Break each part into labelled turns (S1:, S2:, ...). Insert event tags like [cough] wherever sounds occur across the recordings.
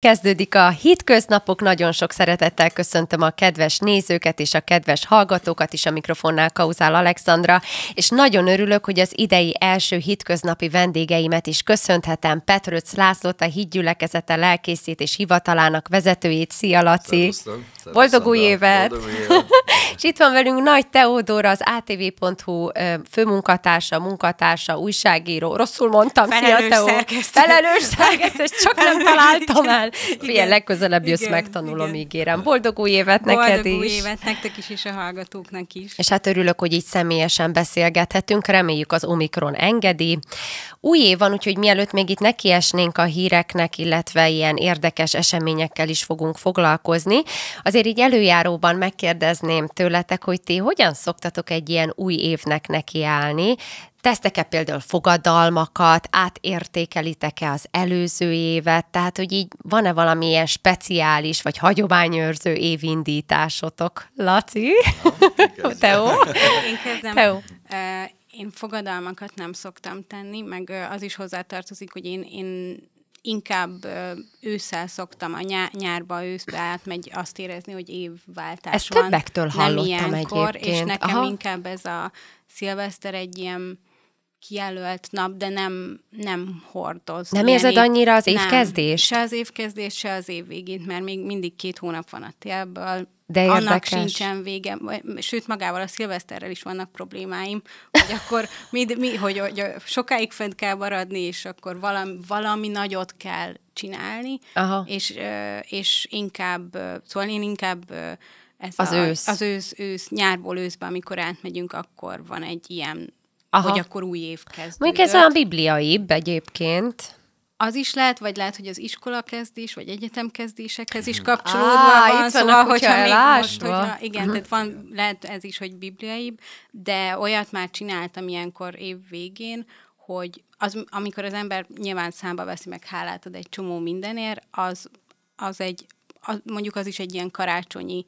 S1: Kezdődik a hétköznapok, nagyon sok szeretettel köszöntöm a kedves nézőket és a kedves hallgatókat is a mikrofonnál Kauzál Alexandra, és nagyon örülök, hogy az idei első hétköznapi vendégeimet is köszönhetem, Petröc Lászlót, a hídgyülekezete lelkészét és hivatalának vezetőjét. Szia Laci! Boldog új évet! [laughs] és itt van velünk Nagy Teodóra, az ATV.hu főmunkatársa, munkatársa, újságíró. Rosszul mondtam, Felelős szia Teó! Felelős
S2: szerkesztő! csak nem találtam el! el. Igen, legközelebb jössz, igen,
S1: megtanulom, igen. ígérem. Boldog új évet Boldog neked új is. Boldog új
S2: évet nektek is, és a hallgatóknak is. És
S1: hát örülök, hogy így személyesen beszélgethetünk, reméljük az Omikron engedi. Új év van, úgyhogy mielőtt még itt nekiesnénk a híreknek, illetve ilyen érdekes eseményekkel is fogunk foglalkozni, azért így előjáróban megkérdezném tőletek, hogy ti hogyan szoktatok egy ilyen új évnek nekiállni, tesztek-e például fogadalmakat, átértékelitek-e az előző évet, tehát hogy így van-e valamilyen speciális vagy hagyományőrző évindításotok, Laci? Ja, [laughs] Teó? Én kezdem. Teó.
S2: Én fogadalmakat nem szoktam tenni, meg az is hozzátartozik, hogy én, én inkább ősszel szoktam, a nyár, nyárba, őszbe átmegy azt érezni, hogy évváltás Ezt van. Ezt többektől hallottam nem ilyenkor, egyébként. És nekem Aha. inkább ez a szilveszter egy ilyen kijelölt nap, de nem, nem hordoz. Nem érzed év, annyira az évkezdés? Nem, se az évkezdés, se az év végét, mert még mindig két hónap van a télből, de érdekes. Annak sincsen vége, sőt magával a szilveszterrel is vannak problémáim, hogy akkor [laughs] mi, mi hogy, hogy sokáig fent kell maradni, és akkor valami, valami nagyot kell csinálni, Aha. És, és inkább, szóval én inkább ez az a, ősz. Az ősz, ősz, nyárból őszbe, amikor átmegyünk, akkor van egy ilyen Aha. hogy akkor új év kezdődött. Mondjuk ez olyan
S1: bibliaibb egyébként.
S2: Az is lehet, vagy lehet, hogy az iskola kezdés, vagy egyetemkezdésekhez is kapcsolódva Á, van. Itt van szóval, a hogyha még most, hogyha, igen, uh-huh. tehát van, lehet ez is, hogy bibliaibb, de olyat már csináltam ilyenkor év végén, hogy az, amikor az ember nyilván számba veszi meg hálát ad egy csomó mindenért, az, az egy, az, mondjuk az is egy ilyen karácsonyi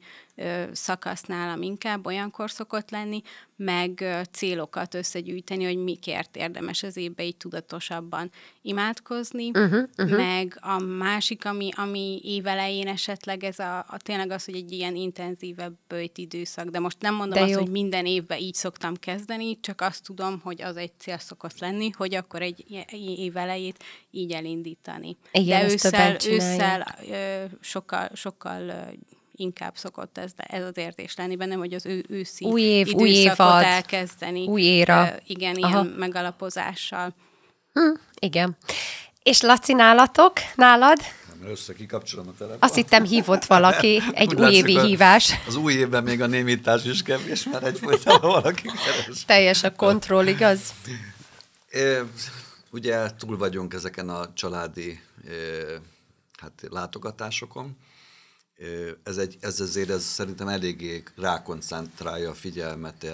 S2: szakasznál, ami inkább olyankor szokott lenni, meg célokat összegyűjteni, hogy mikért érdemes az évbe így tudatosabban imádkozni, uh-huh, uh-huh. meg a másik, ami, ami évelején esetleg ez a, a tényleg az, hogy egy ilyen intenzívebb bőjt időszak, de most nem mondom de azt, jó. hogy minden évben így szoktam kezdeni, csak azt tudom, hogy az egy cél szokott lenni, hogy akkor egy évelejét így elindítani. Igen, de ősszel, ősszel ö, sokkal, sokkal inkább szokott ez, ez az érzés lenni bennem, hogy az ő őszi új év, időszakot új évad, elkezdeni. Új éra. Uh, igen, ilyen Aha. megalapozással.
S1: Hm, igen. És Laci, nálatok, nálad?
S3: össze kikapcsolom a telefon. Azt hittem hívott valaki, [laughs] egy évi hívás. Az új évben még a némítás is kevés, mert egyfolytában valaki keres.
S1: Teljes a kontroll, igaz?
S3: É, ugye túl vagyunk ezeken a családi é, hát, látogatásokon, ez, egy, ez azért ez szerintem eléggé rákoncentrálja a figyelmet,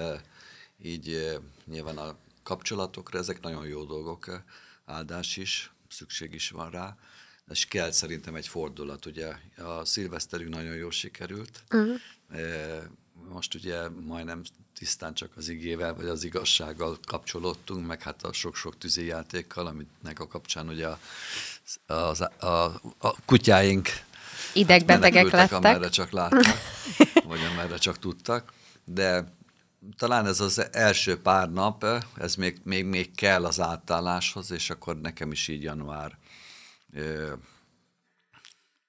S3: így nyilván a kapcsolatokra, ezek nagyon jó dolgok, áldás is, szükség is van rá, és kell szerintem egy fordulat, ugye a szilveszterünk nagyon jól sikerült, uh-huh. most ugye majdnem tisztán csak az igével, vagy az igazsággal kapcsolódtunk, meg hát a sok-sok tűzijátékkal, aminek a kapcsán ugye a, a, a, a kutyáink idegbetegek hát lettek. amerre csak láttak, [laughs] vagy amerre csak tudtak, de talán ez az első pár nap, ez még, még, még kell az átálláshoz, és akkor nekem is így január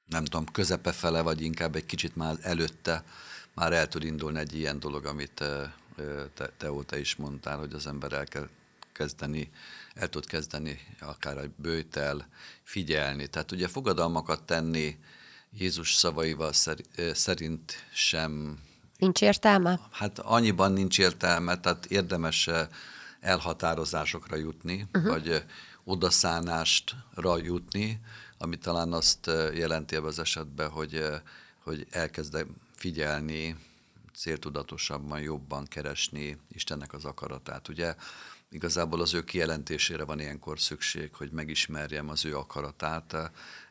S3: nem tudom, közepe fele, vagy inkább egy kicsit már előtte már el tud indulni egy ilyen dolog, amit te, te, te óta is mondtál, hogy az ember el kell kezdeni, el tud kezdeni akár egy bőtel, figyelni. Tehát ugye fogadalmakat tenni Jézus szavaival szerint sem...
S1: Nincs értelme?
S3: Hát annyiban nincs értelme, tehát érdemes elhatározásokra jutni, uh-huh. vagy odaszánástra jutni, ami talán azt jelenti ebben az esetben, hogy, hogy elkezdem figyelni, céltudatosabban, jobban keresni Istennek az akaratát. Ugye Igazából az ő kijelentésére van ilyenkor szükség, hogy megismerjem az ő akaratát.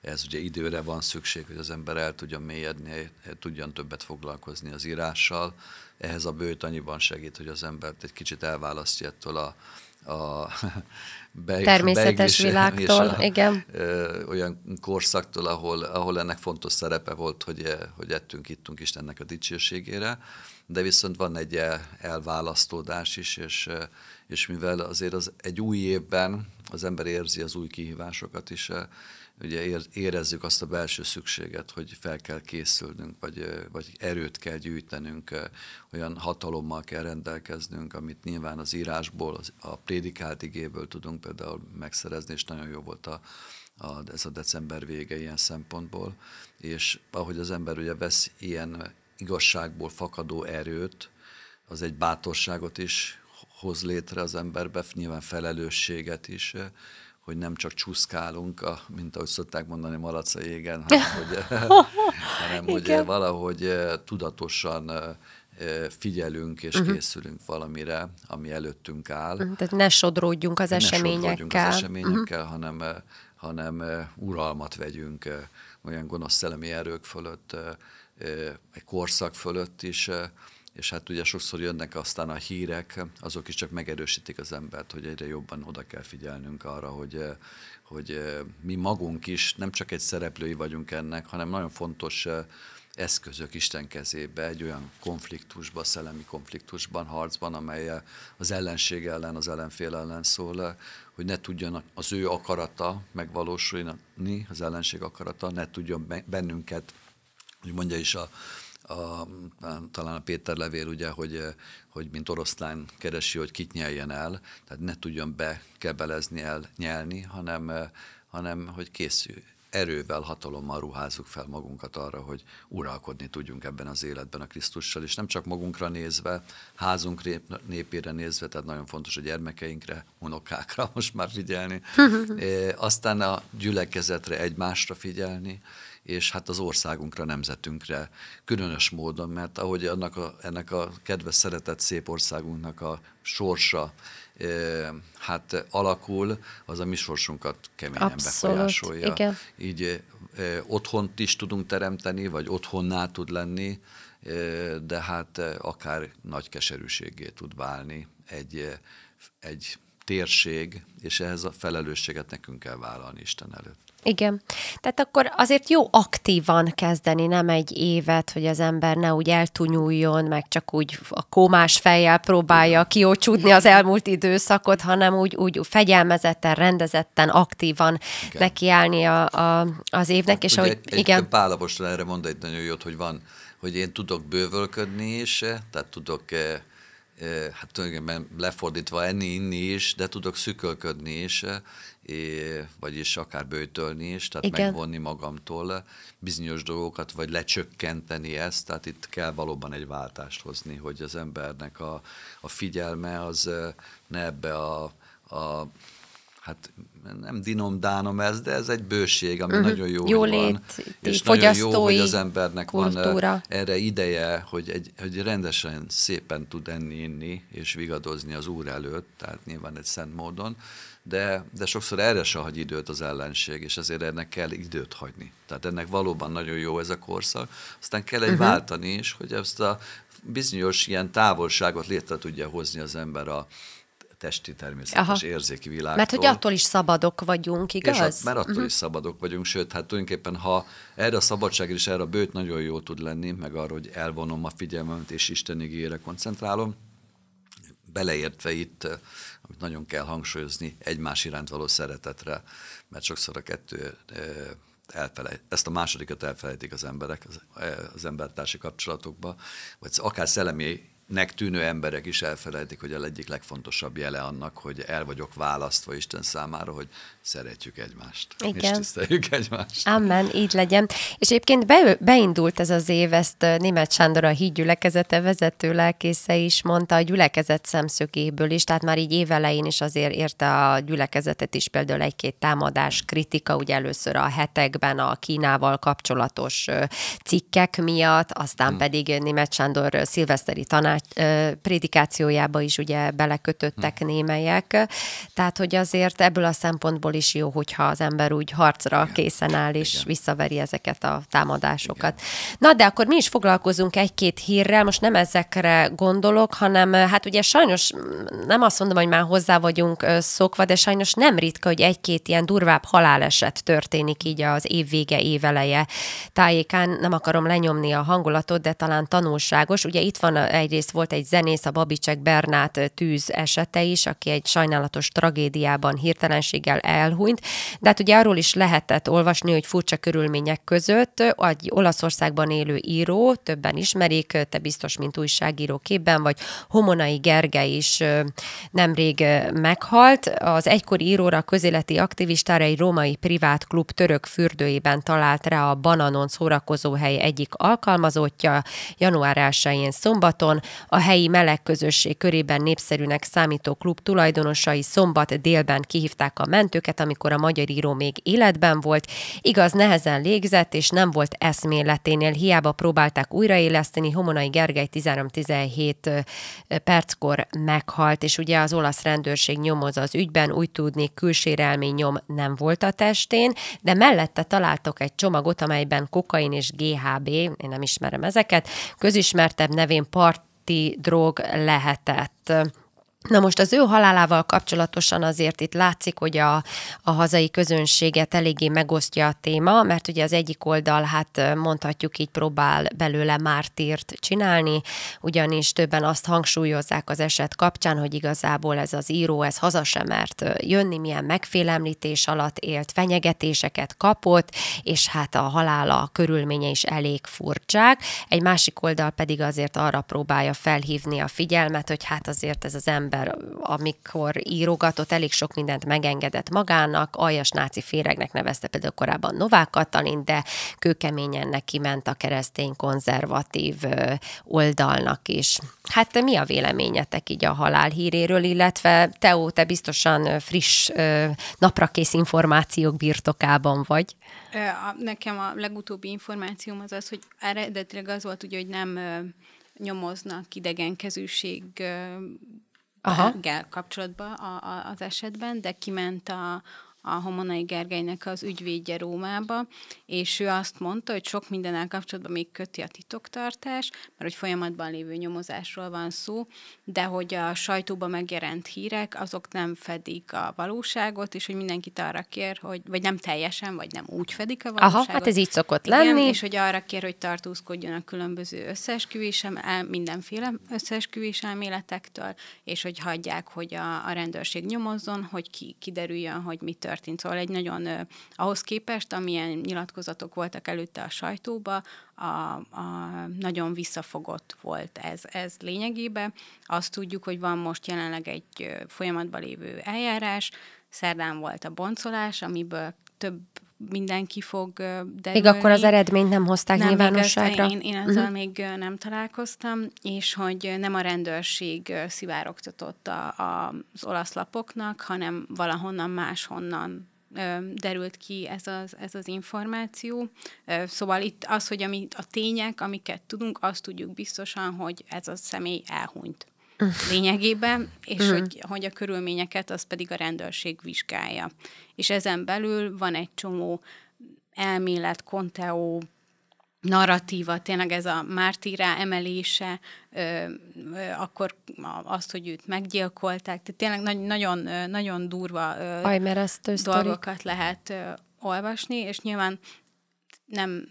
S3: Ez ugye időre van szükség, hogy az ember el tudja mélyedni, tudjon többet foglalkozni az írással. Ehhez a bőt annyiban segít, hogy az embert egy kicsit elválasztja ettől a a [laughs] be, természetes világtól, a, igen. Ö, olyan korszaktól, ahol, ahol ennek fontos szerepe volt, hogy, e, hogy ettünk, ittunk Istennek a dicsőségére, de viszont van egy e, elválasztódás is, és, e, és mivel azért az egy új évben az ember érzi az új kihívásokat is, ugye érezzük azt a belső szükséget, hogy fel kell készülnünk, vagy, vagy erőt kell gyűjtenünk, olyan hatalommal kell rendelkeznünk, amit nyilván az írásból, a prédikált igéből tudunk például megszerezni, és nagyon jó volt a, a, ez a december vége ilyen szempontból, és ahogy az ember ugye vesz ilyen igazságból fakadó erőt, az egy bátorságot is hoz létre az emberbe, nyilván felelősséget is, hogy nem csak csúszkálunk, a, mint ahogy szokták mondani, maradsz a [laughs] hanem hogy, eh, hanem, hogy eh, valahogy eh, tudatosan figyelünk és uh-huh. készülünk valamire, ami előttünk áll. Mhm,
S1: tehát ne sodródjunk az ne eseményekkel. Ne sodródjunk az eseményekkel,
S3: uh-huh. hanem, hanem uralmat vegyünk olyan gonosz szellemi erők fölött, egy korszak fölött is, és hát ugye sokszor jönnek aztán a hírek, azok is csak megerősítik az embert, hogy egyre jobban oda kell figyelnünk arra, hogy, eh, hogy eh, mi magunk is nem csak egy szereplői vagyunk ennek, hanem nagyon fontos eh, eszközök Isten kezébe, egy olyan konfliktusban, szellemi konfliktusban, harcban, amely az ellenség ellen, az ellenfél ellen szól, hogy ne tudjon az ő akarata megvalósulni, az ellenség akarata, ne tudjon bennünket, hogy mondja is a a, talán a Péter levél, ugye, hogy, hogy mint oroszlán keresi, hogy kit nyeljen el, tehát ne tudjon bekebelezni, el, nyelni, hanem, hanem hogy készül, erővel, hatalommal ruházzuk fel magunkat arra, hogy uralkodni tudjunk ebben az életben a Krisztussal, és nem csak magunkra nézve, házunk népére nézve, tehát nagyon fontos a gyermekeinkre, unokákra [laughs] most már figyelni, [laughs] aztán a gyülekezetre egymásra figyelni, és hát az országunkra, nemzetünkre különös módon, mert ahogy annak a, ennek a kedves, szeretett, szép országunknak a sorsa hát alakul, az a mi sorsunkat keményen Abszolút, befolyásolja. Igen. Így otthont is tudunk teremteni, vagy otthonná tud lenni, de hát akár nagy keserűségé tud válni egy, egy térség, és ehhez a felelősséget nekünk kell vállalni Isten előtt.
S1: Igen. Tehát akkor azért jó aktívan kezdeni, nem egy évet, hogy az ember ne úgy eltunyuljon, meg csak úgy a kómás fejjel próbálja kiócsúdni az elmúlt időszakot, hanem úgy, úgy fegyelmezetten, rendezetten, aktívan igen. nekiállni a, a, az évnek. És ahogy, egy, igen. Egy
S3: Pál erre mond egy nagyon jót, hogy van, hogy én tudok bővölködni is, tehát tudok eh, eh, hát tulajdonképpen lefordítva enni, inni is, de tudok szükölködni is, É, vagyis akár bőtölni is, tehát Igen. megvonni magamtól bizonyos dolgokat, vagy lecsökkenteni ezt, tehát itt kell valóban egy váltást hozni, hogy az embernek a, a figyelme az ne ebbe a, a hát nem dinom dánom ez, de ez egy bőség, ami uh-huh. nagyon jó Jólét, van. És nagyon jó, hogy az embernek kultúra. van erre ideje, hogy, egy, hogy rendesen szépen tud enni, inni, és vigadozni az úr előtt, tehát nyilván egy szent módon, de, de sokszor erre se hagy időt az ellenség, és ezért ennek kell időt hagyni. Tehát ennek valóban nagyon jó ez a korszak. Aztán kell egy uh-huh. váltani is, hogy ezt a bizonyos ilyen távolságot létre tudja hozni az ember a, testi, természetes, Aha. érzéki világtól. Mert hogy attól
S1: is szabadok vagyunk, igaz? És a, mert attól uh-huh. is
S3: szabadok vagyunk, sőt, hát tulajdonképpen, ha erre a szabadság és erre a bőt nagyon jó tud lenni, meg arra, hogy elvonom a figyelmemet és Isten igére koncentrálom, beleértve itt amit nagyon kell hangsúlyozni, egymás iránt való szeretetre, mert sokszor a kettő elfelejt, ezt a másodikat elfelejtik az emberek az, az embertársi kapcsolatokba, vagy akár szellemi nek tűnő emberek is elfelejtik, hogy a egyik legfontosabb jele annak, hogy el vagyok választva Isten számára, hogy szeretjük egymást, Igen. és tiszteljük egymást. Amen, így
S1: legyen. És egyébként be, beindult ez az év, ezt eh, Németh Sándor a gyülekezete vezető lelkésze is mondta a gyülekezet szemszögéből is, tehát már így évelején is azért érte a gyülekezetet is például egy-két támadás, kritika, ugye először a hetekben a Kínával kapcsolatos eh, cikkek miatt, aztán hmm. pedig Németh Sándor eh, szilveszteri tanács prédikációjába is ugye belekötöttek hmm. némelyek, tehát hogy azért ebből a szempontból is jó, hogyha az ember úgy harcra Igen. készen áll, és Igen. visszaveri ezeket a támadásokat. Igen. Na, de akkor mi is foglalkozunk egy-két hírrel, most nem ezekre gondolok, hanem hát ugye sajnos nem azt mondom, hogy már hozzá vagyunk szokva, de sajnos nem ritka, hogy egy-két ilyen durvább haláleset történik így az év éveleje tájékán. Nem akarom lenyomni a hangulatot, de talán tanulságos. Ugye itt van egyrészt egyrészt volt egy zenész, a Babicek Bernát tűz esete is, aki egy sajnálatos tragédiában hirtelenséggel elhunyt, de hát ugye arról is lehetett olvasni, hogy furcsa körülmények között egy Olaszországban élő író, többen ismerik, te biztos, mint újságíró képben vagy, Homonai Gerge is nemrég meghalt. Az egykor íróra, közéleti aktivistára egy római privát klub török fürdőjében talált rá a Bananon szórakozóhely egyik alkalmazottja január 1-én szombaton, a helyi meleg közösség körében népszerűnek számító klub tulajdonosai szombat délben kihívták a mentőket, amikor a magyar író még életben volt. Igaz, nehezen légzett, és nem volt eszméleténél. Hiába próbálták újraéleszteni, Homonai Gergely 13-17 perckor meghalt, és ugye az olasz rendőrség nyomoz az ügyben, úgy tudni külsérelmény nyom nem volt a testén, de mellette találtok egy csomagot, amelyben kokain és GHB, én nem ismerem ezeket, közismertebb nevén part közötti drog lehetett. Na most az ő halálával kapcsolatosan azért itt látszik, hogy a, a hazai közönséget eléggé megosztja a téma, mert ugye az egyik oldal, hát mondhatjuk így próbál belőle mártírt csinálni, ugyanis többen azt hangsúlyozzák az eset kapcsán, hogy igazából ez az író, ez haza sem mert jönni, milyen megfélemlítés alatt élt, fenyegetéseket kapott, és hát a halála körülménye is elég furcsák. Egy másik oldal pedig azért arra próbálja felhívni a figyelmet, hogy hát azért ez az ember ember, amikor írogatott, elég sok mindent megengedett magának, aljas náci féregnek nevezte például korábban Novák Katalin, de kőkeményen neki ment a keresztény konzervatív oldalnak is. Hát mi a véleményetek így a halál híréről, illetve Teó, te biztosan friss, naprakész információk birtokában vagy.
S2: Nekem a legutóbbi információm az az, hogy eredetileg az volt ugye, hogy nem nyomoznak idegenkezőség Aha. gel kapcsolatban a, a, az esetben, de kiment a, a Homonai Gergelynek az ügyvédje Rómába, és ő azt mondta, hogy sok mindennel kapcsolatban még köti a titoktartás, mert hogy folyamatban lévő nyomozásról van szó, de hogy a sajtóban megjelent hírek, azok nem fedik a valóságot, és hogy mindenkit arra kér, hogy vagy nem teljesen, vagy nem úgy fedik a valóságot. Aha, hát ez így szokott Igen, lenni. És hogy arra kér, hogy tartózkodjon a különböző összeesküvésem, e, mindenféle összeesküvés elméletektől, és hogy hagyják, hogy a, a rendőrség nyomozzon, hogy ki, kiderüljön, hogy mi történt történt. Szóval egy nagyon ahhoz képest, amilyen nyilatkozatok voltak előtte a sajtóba, a, a nagyon visszafogott volt ez, ez lényegében. Azt tudjuk, hogy van most jelenleg egy folyamatban lévő eljárás, szerdán volt a boncolás, amiből több mindenki fog derülni. Még akkor az eredményt nem hozták nem, nyilvánosságra? én, én ezzel uh-huh. még nem találkoztam, és hogy nem a rendőrség szivárogtatott a, a, az olasz lapoknak, hanem valahonnan máshonnan derült ki ez az, ez az információ. Szóval itt az, hogy ami, a tények, amiket tudunk, azt tudjuk biztosan, hogy ez a személy elhunyt. [laughs] lényegében, és uh-huh. hogy, hogy a körülményeket az pedig a rendőrség vizsgálja. És ezen belül van egy csomó elmélet, konteó, narratíva, tényleg ez a mártírá emelése, ö, ö, akkor azt, hogy őt meggyilkolták, tehát tényleg nagy, nagyon, ö, nagyon durva ö, Aj, mert dolgokat lehet ö, olvasni, és nyilván nem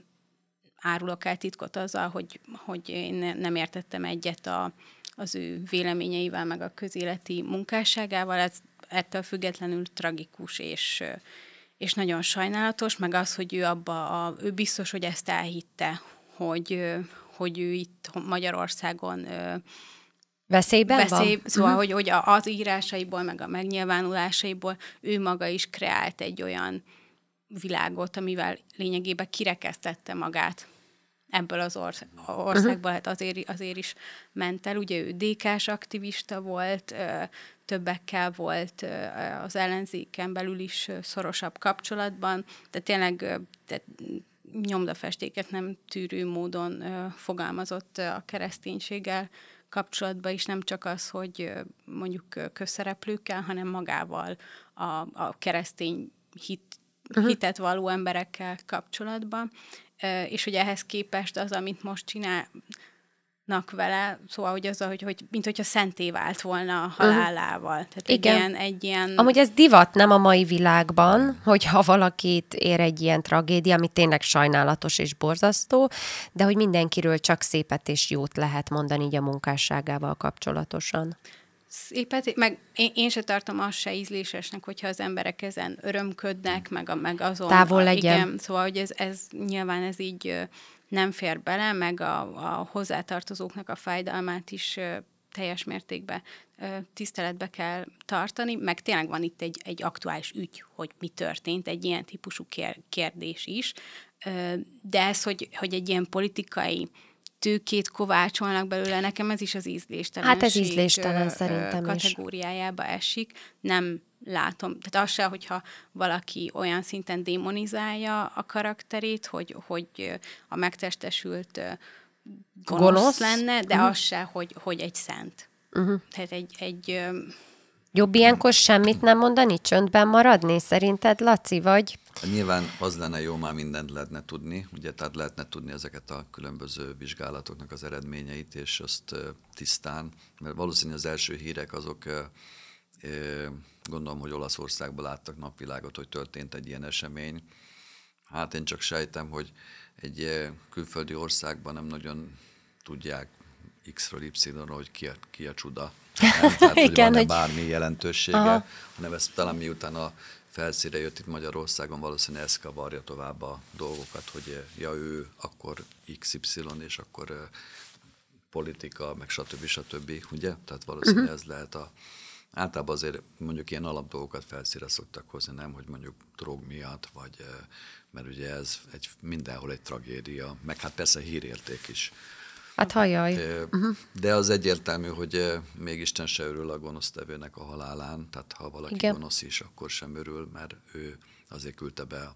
S2: árulok el titkot azzal, hogy, hogy én nem értettem egyet a, az ő véleményeivel, meg a közéleti munkásságával, ez ettől függetlenül tragikus és, és nagyon sajnálatos, meg az, hogy ő abba, a, ő biztos, hogy ezt elhitte, hogy, hogy ő itt Magyarországon
S1: Veszélyben veszély, van? Szóval, uh-huh. hogy, hogy
S2: az írásaiból, meg a megnyilvánulásaiból ő maga is kreált egy olyan világot, amivel lényegében kirekesztette magát ebből az orsz- uh-huh. országból, hát azért, azért is ment el. Ugye ő DK-s aktivista volt, többekkel volt az ellenzéken belül is szorosabb kapcsolatban, de tényleg de nyomdafestéket nem tűrő módon fogalmazott a kereszténységgel kapcsolatban is nem csak az, hogy mondjuk közszereplőkkel, hanem magával a, a keresztény hit uh-huh. hitet való emberekkel kapcsolatban, és hogy ehhez képest az, amit most csinálnak vele, szóval hogy az, hogy, hogy mint hogyha szenté vált volna a uh-huh. halálával. Tehát Igen. Egy, ilyen, egy ilyen... Amúgy ez
S1: divat nem a mai világban, hogyha valakit ér egy ilyen tragédia, ami tényleg sajnálatos és borzasztó, de hogy mindenkiről csak szépet és jót lehet mondani így a munkásságával kapcsolatosan
S2: szépet, meg én, én se tartom azt se ízlésesnek, hogyha az emberek ezen örömködnek, mm. meg, a, meg azon. Távol legyen. Igen, szóval, hogy ez, ez nyilván ez így nem fér bele, meg a, a hozzátartozóknak a fájdalmát is teljes mértékben tiszteletbe kell tartani, meg tényleg van itt egy, egy aktuális ügy, hogy mi történt, egy ilyen típusú kérdés is, de ez, hogy, hogy egy ilyen politikai tőkét kovácsolnak belőle. Nekem ez is az ízléstelen. Hát ez ízléstelen szerintem kategóriájába is. esik. Nem látom. Tehát az se, hogyha valaki olyan szinten démonizálja a karakterét, hogy, hogy a megtestesült gonosz, gonosz? lenne, de uh-huh. az se, hogy, hogy egy szent. Uh-huh. Tehát egy, egy
S3: Jobb ilyenkor
S1: semmit nem mondani, csöndben maradni? Szerinted, Laci, vagy?
S3: Nyilván az lenne jó, már mindent lehetne tudni, ugye, tehát lehetne tudni ezeket a különböző vizsgálatoknak az eredményeit, és azt tisztán, mert valószínűleg az első hírek azok gondolom, hogy Olaszországban láttak napvilágot, hogy történt egy ilyen esemény. Hát én csak sejtem, hogy egy külföldi országban nem nagyon tudják X-ről, Y-ról, hogy ki a, ki a csuda, [laughs] Tehát, tehát, Igen, hogy van-e hogy... bármi jelentősége, Aha. hanem ez talán miután a felszíre jött itt Magyarországon, valószínűleg ez kavarja tovább a dolgokat, hogy ja ő, akkor XY, és akkor politika, meg stb. stb. ugye? Tehát valószínűleg uh-huh. Mhm. ez lehet a... Általában azért mondjuk ilyen dolgokat felszíre szoktak hozni, nem, hogy mondjuk drog miatt, vagy mert ugye ez egy, mindenhol egy tragédia, meg hát persze hírérték is.
S1: Hát hajaj. uh mhm.
S3: De az egyértelmű, hogy még Isten se örül a gonosztevőnek a halálán, tehát ha valaki Igen. gonosz is, akkor sem örül, mert ő azért küldte be a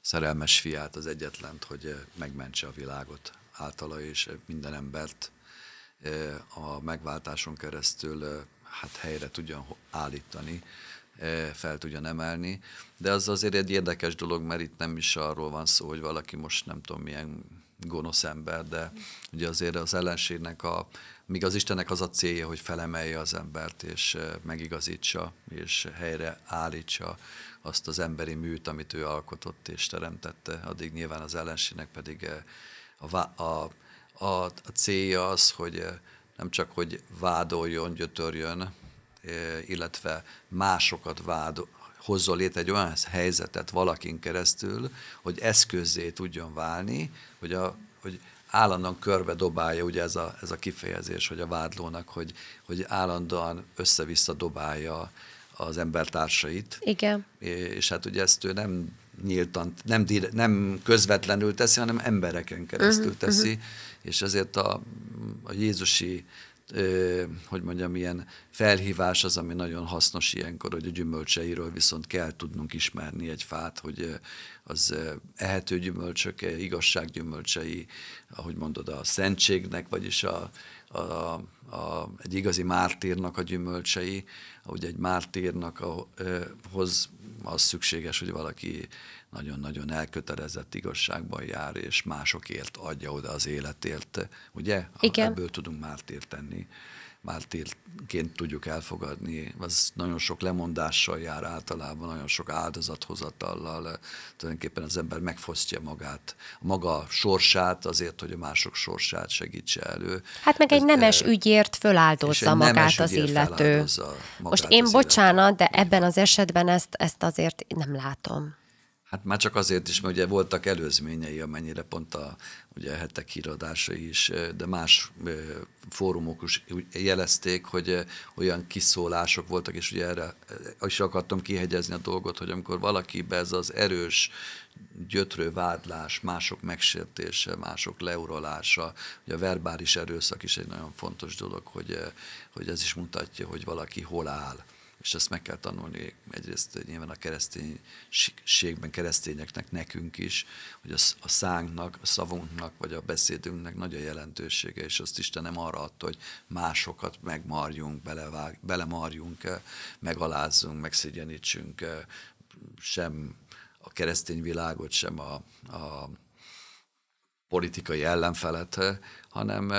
S3: szerelmes fiát, az egyetlent, hogy megmentse a világot általa, és minden embert a megváltáson keresztül hát helyre tudjon állítani, fel tudjon emelni, de az azért egy érdekes dolog, mert itt nem is arról van szó, hogy valaki most nem tudom milyen gonosz ember, de ugye azért az ellenségnek a, míg az Istennek az a célja, hogy felemelje az embert, és megigazítsa, és helyre állítsa azt az emberi műt, amit ő alkotott és teremtette, addig nyilván az ellenségnek pedig a, a, a, a célja az, hogy nem csak, hogy vádoljon, gyötörjön, illetve másokat vád, hozzon létre egy olyan helyzetet valakin keresztül, hogy eszközzé tudjon válni, hogy, a, hogy állandóan körbe dobálja, ugye ez a, ez a kifejezés, hogy a vádlónak, hogy, hogy állandóan össze-vissza dobálja az embertársait. Igen. És hát ugye ezt ő nem nyíltan, nem, nem közvetlenül teszi, hanem embereken keresztül uh-huh, teszi, uh-huh. és ezért a, a Jézusi hogy mondjam, ilyen felhívás az, ami nagyon hasznos ilyenkor, hogy a gyümölcseiről viszont kell tudnunk ismerni egy fát, hogy az ehető gyümölcsök, igazság gyümölcsei, ahogy mondod, a szentségnek, vagyis a, a, a, egy igazi mártírnak a gyümölcsei, ahogy egy mártírnak a, hoz az szükséges, hogy valaki nagyon-nagyon elkötelezett igazságban jár, és másokért adja oda az életért. Ugye? Igen. Ebből tudunk mártírt tenni mártírként tudjuk elfogadni. Az nagyon sok lemondással jár általában, nagyon sok áldozathozatallal. Tulajdonképpen az ember megfosztja magát, a maga sorsát azért, hogy a mások sorsát segítse elő.
S1: Hát meg egy Ez, nemes e, ügyért föláldozza magát az illető. Magát Most én bocsánat, illető. de ebben az esetben ezt, ezt azért nem látom.
S3: Hát már csak azért is, mert ugye voltak előzményei, amennyire pont a ugye a hetek híradásai is, de más fórumok is jelezték, hogy olyan kiszólások voltak, és ugye erre is akartam kihegyezni a dolgot, hogy amikor valakibe ez az erős gyötrő vádlás, mások megsértése, mások leuralása, ugye a verbális erőszak is egy nagyon fontos dolog, hogy, hogy ez is mutatja, hogy valaki hol áll és ezt meg kell tanulni egyrészt nyilván a kereszténységben keresztényeknek, nekünk is, hogy a, a szánknak, a szavunknak, vagy a beszédünknek nagy a jelentősége, és azt Isten nem arra adta, hogy másokat megmarjunk, belevág, belemarjunk, eh, megalázzunk, megszégyenítsünk, eh, sem a keresztény világot, sem a, a politikai ellenfelet, eh, hanem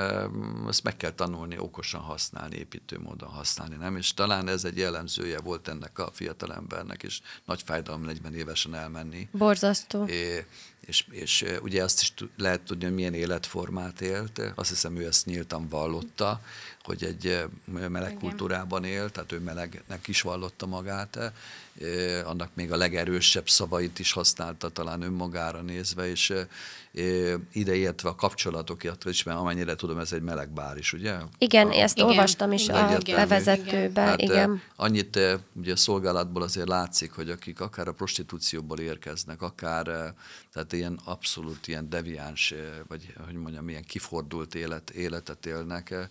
S3: ezt eh, meg kell tanulni okosan használni, építő módon használni, nem? És talán ez egy jellemzője volt ennek a fiatal embernek, és nagy fájdalom 40 évesen elmenni.
S1: Borzasztó.
S3: É, és, és eh, ugye azt is lehet tudni, hogy milyen életformát élt, azt hiszem ő ezt nyíltan vallotta, hogy egy eh, meleg Igen. kultúrában él, tehát ő melegnek is vallotta magát, eh, eh, annak még a legerősebb szavait is használta talán önmagára nézve, és ideértve a kapcsolatokat is, mert amennyire tudom, ez egy meleg bár is, ugye? Igen, a, ezt igen. olvastam is a bevezetőben, hát, igen. Annyit ugye a szolgálatból azért látszik, hogy akik akár a prostitúcióból érkeznek, akár tehát ilyen abszolút ilyen deviáns, vagy hogy mondjam, ilyen kifordult élet, életet élnek,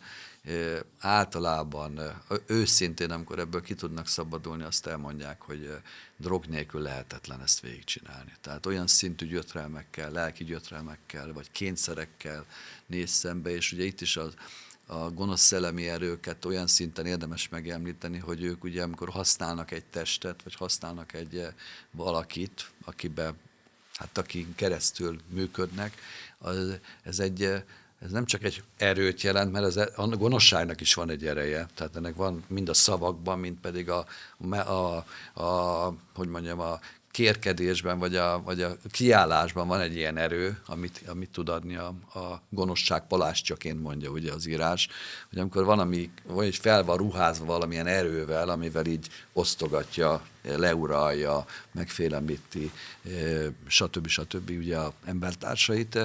S3: általában őszintén, amikor ebből ki tudnak szabadulni, azt elmondják, hogy drog nélkül lehetetlen ezt végigcsinálni. Tehát olyan szintű gyötrelmekkel, lelki gyötrelmekkel, vagy kényszerekkel néz szembe, és ugye itt is az, a gonosz szellemi erőket olyan szinten érdemes megemlíteni, hogy ők ugye, amikor használnak egy testet, vagy használnak egy valakit, akiben, hát akin keresztül működnek, az, ez egy ez nem csak egy erőt jelent, mert ez e- a gonoszságnak is van egy ereje, tehát ennek van mind a szavakban, mind pedig a, a, a hogy mondjam, a kérkedésben, vagy a, vagy a kiállásban van egy ilyen erő, amit, amit tud adni a, a gonoszság palástjaként mondja ugye az írás, hogy amikor van, ami, vagy fel van ruházva valamilyen erővel, amivel így osztogatja, leuralja, megfélemlíti, stb. stb. ugye a embertársait,